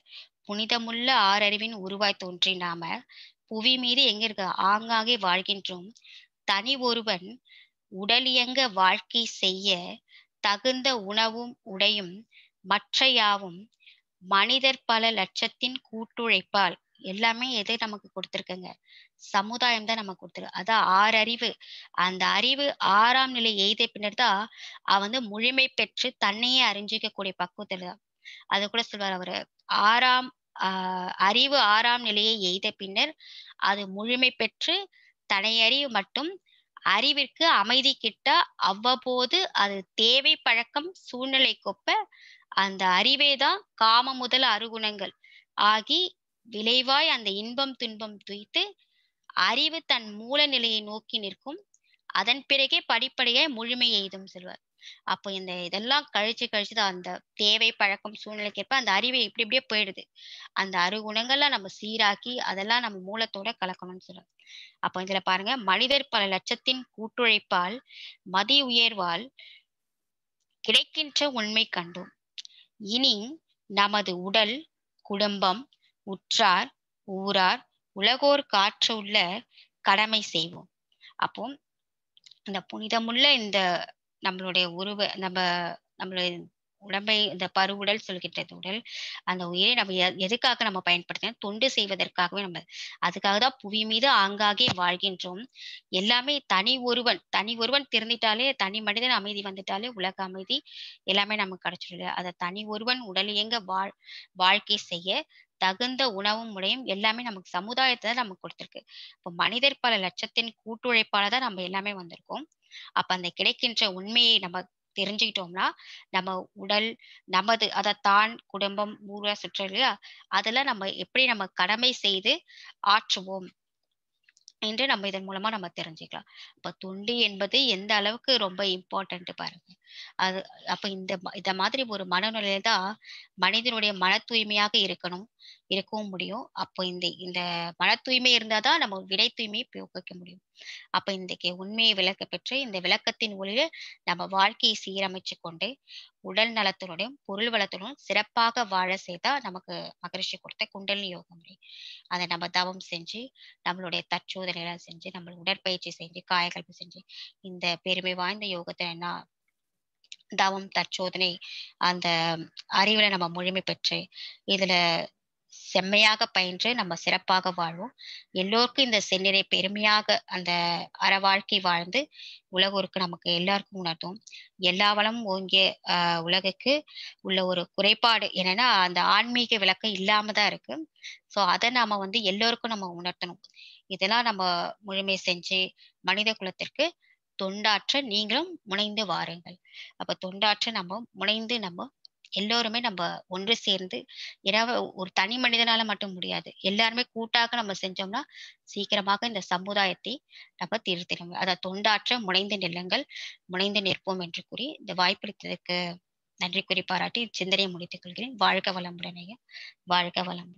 [SPEAKER 2] புனிதமுள்ள ஆறறிவின் உருவாய் தோன்றி நாம புவி மீது எங்கிருக்க ஆங்காங்கே வாழ்கின்றோம் தனி ஒருவன் உடலியங்க வாழ்க்கை செய்ய தகுந்த உணவும் உடையும் மற்றையாவும் மனிதர் பல லட்சத்தின் கூட்டுழைப்பால் எல்லாமே எது நமக்கு கொடுத்துருக்குங்க சமுதாயம் தான் நமக்கு கொடுத்துருக்கு அதான் ஆறு அறிவு அந்த அறிவு ஆறாம் நிலை எய்த பின்னர் தான் அவன் வந்து முழுமை பெற்று தன்னையே அறிஞ்சிக்க கூடிய பக்குவத்தில் அது கூட சொல்வார் அவரு ஆறாம் அறிவு ஆறாம் நிலையை எய்த பின்னர் அது முழுமை பெற்று தனையறி மட்டும் அறிவிற்கு அமைதி கிட்ட அவ்வப்போது அது தேவை பழக்கம் சூழ்நிலை கொப்ப அந்த அறிவே தான் காம முதல் அருகுணங்கள் ஆகி விளைவாய் அந்த இன்பம் துன்பம் துய்த்து அறிவு தன் மூல நிலையை நோக்கி நிற்கும் அதன் பிறகே படிப்படியாய் முழுமை எய்தும் செல்வார் அப்போ இந்த இதெல்லாம் கழிச்சு கழிச்சு தான் அந்த தேவை பழக்கம் சூழ்நிலைக்கேற்ப அந்த அறிவை இப்படி இப்படியே போயிடுது அந்த அறுகுணங்கள்லாம் நம்ம சீராக்கி அதெல்லாம் நம்ம மூலத்தோட கலக்கணும்னு சொல்லுவோம் அப்போ இதுல பாருங்க மனிதர் பல லட்சத்தின் கூட்டுழைப்பால் மதி உயர்வால் கிடைக்கின்ற உண்மை கண்டோம் இனி நமது உடல் குடும்பம் உற்றார் ஊரார் உலகோர் காற்று உள்ள கடமை செய்வோம் அப்போ இந்த புனிதமுள்ள இந்த நம்மளுடைய உருவ நம்ம நம்மளுடைய உடம்பை இந்த பருவுடல் சொல்கின்ற உடல் அந்த உயிரை நம்ம எதுக்காக நம்ம பயன்படுத்தணும் தொண்டு செய்வதற்காகவே நம்ம அதுக்காக தான் புவி மீது ஆங்காகே வாழ்கின்றோம் எல்லாமே தனி ஒருவன் தனி ஒருவன் திறந்துட்டாலே தனி மனிதன் அமைதி வந்துட்டாலே உலக அமைதி எல்லாமே நமக்கு கிடைச்சிடுது அதை தனி ஒருவன் உடல் இயங்க வாழ் வாழ்க்கை செய்ய தகுந்த உணவும் முறையும் எல்லாமே நமக்கு சமுதாயத்தை நமக்கு கொடுத்துருக்கு இப்போ மனிதர் பல லட்சத்தின் கூட்டுழைப்பால தான் நம்ம எல்லாமே வந்திருக்கோம் அப்ப அந்த கிடைக்கின்ற உண்மையை நம்ம தெரிஞ்சுக்கிட்டோம்னா நம்ம உடல் நமது அதை தான் குடும்பம் ஊர சுற்றம் இல்லையா அதெல்லாம் நம்ம எப்படி நம்ம கடமை செய்து ஆற்றுவோம் என்று நம்ம இதன் மூலமா நம்ம தெரிஞ்சுக்கலாம் இப்ப தொண்டு என்பது எந்த அளவுக்கு ரொம்ப இம்பார்ட்டன்ட் பாருங்க அது அப்ப இந்த இந்த மாதிரி ஒரு மனநிலையில தான் மனிதனுடைய மன தூய்மையாக இருக்கணும் இருக்கவும் முடியும் அப்போ இந்த இந்த மன தூய்மை இருந்தாதான் நம்ம விடை தூய்மையை உபயோகிக்க முடியும் அப்ப இன்றைக்கு உண்மையை விளக்க பெற்று இந்த விளக்கத்தின் ஒளியில நம்ம வாழ்க்கையை சீரமைச்சு கொண்டு உடல் நலத்துடனும் பொருள் வளத்துடனும் சிறப்பாக வாழ செய்தா நமக்கு மகரிஷி கொடுத்த குண்டலினி யோகம் அதை நம்ம தவம் செஞ்சு நம்மளுடைய தற்சோதனைகளை செஞ்சு நம்ம உடற்பயிற்சி செஞ்சு காயகல்பு செஞ்சு இந்த பெருமை வாய்ந்த யோகத்தை என்ன தவம் தற்சோதனை அந்த அறிவுல நம்ம முழுமை பெற்று இதுல செம்மையாக பயின்று நம்ம சிறப்பாக வாழ்வோம் எல்லோருக்கும் இந்த செந்நிறை பெருமையாக அந்த அற வாழ்க்கை வாழ்ந்து உலகோருக்கு நமக்கு எல்லாருக்கும் உணர்த்தும் எல்லா வளமும் ஓங்கிய உலகுக்கு உள்ள ஒரு குறைபாடு என்னன்னா அந்த ஆன்மீக விளக்கம் இல்லாம தான் இருக்கு ஸோ அதை நாம வந்து எல்லோருக்கும் நம்ம உணர்த்தணும் இதெல்லாம் நம்ம முழுமை செஞ்சு மனித குலத்திற்கு தொண்டாற்ற நீங்களும் முனைந்து வாருங்கள் அப்ப தொண்டாற்ற நம்ம முனைந்து நம்ம எல்லோருமே நம்ம ஒன்று சேர்ந்து ஏதாவது ஒரு தனி மனிதனால மட்டும் முடியாது எல்லாருமே கூட்டாக நம்ம செஞ்சோம்னா சீக்கிரமாக இந்த சமுதாயத்தை நம்ம தீர்த்திடும் அதை தொண்டாற்ற முனைந்து நிலங்கள் முனைந்து நிற்போம் என்று கூறி இந்த வாய்ப்பளித்ததற்கு நன்றி கூறி பாராட்டி சிந்தனையை முடித்துக் கொள்கிறேன் வாழ்க வளமுடனேய வாழ்க வளம்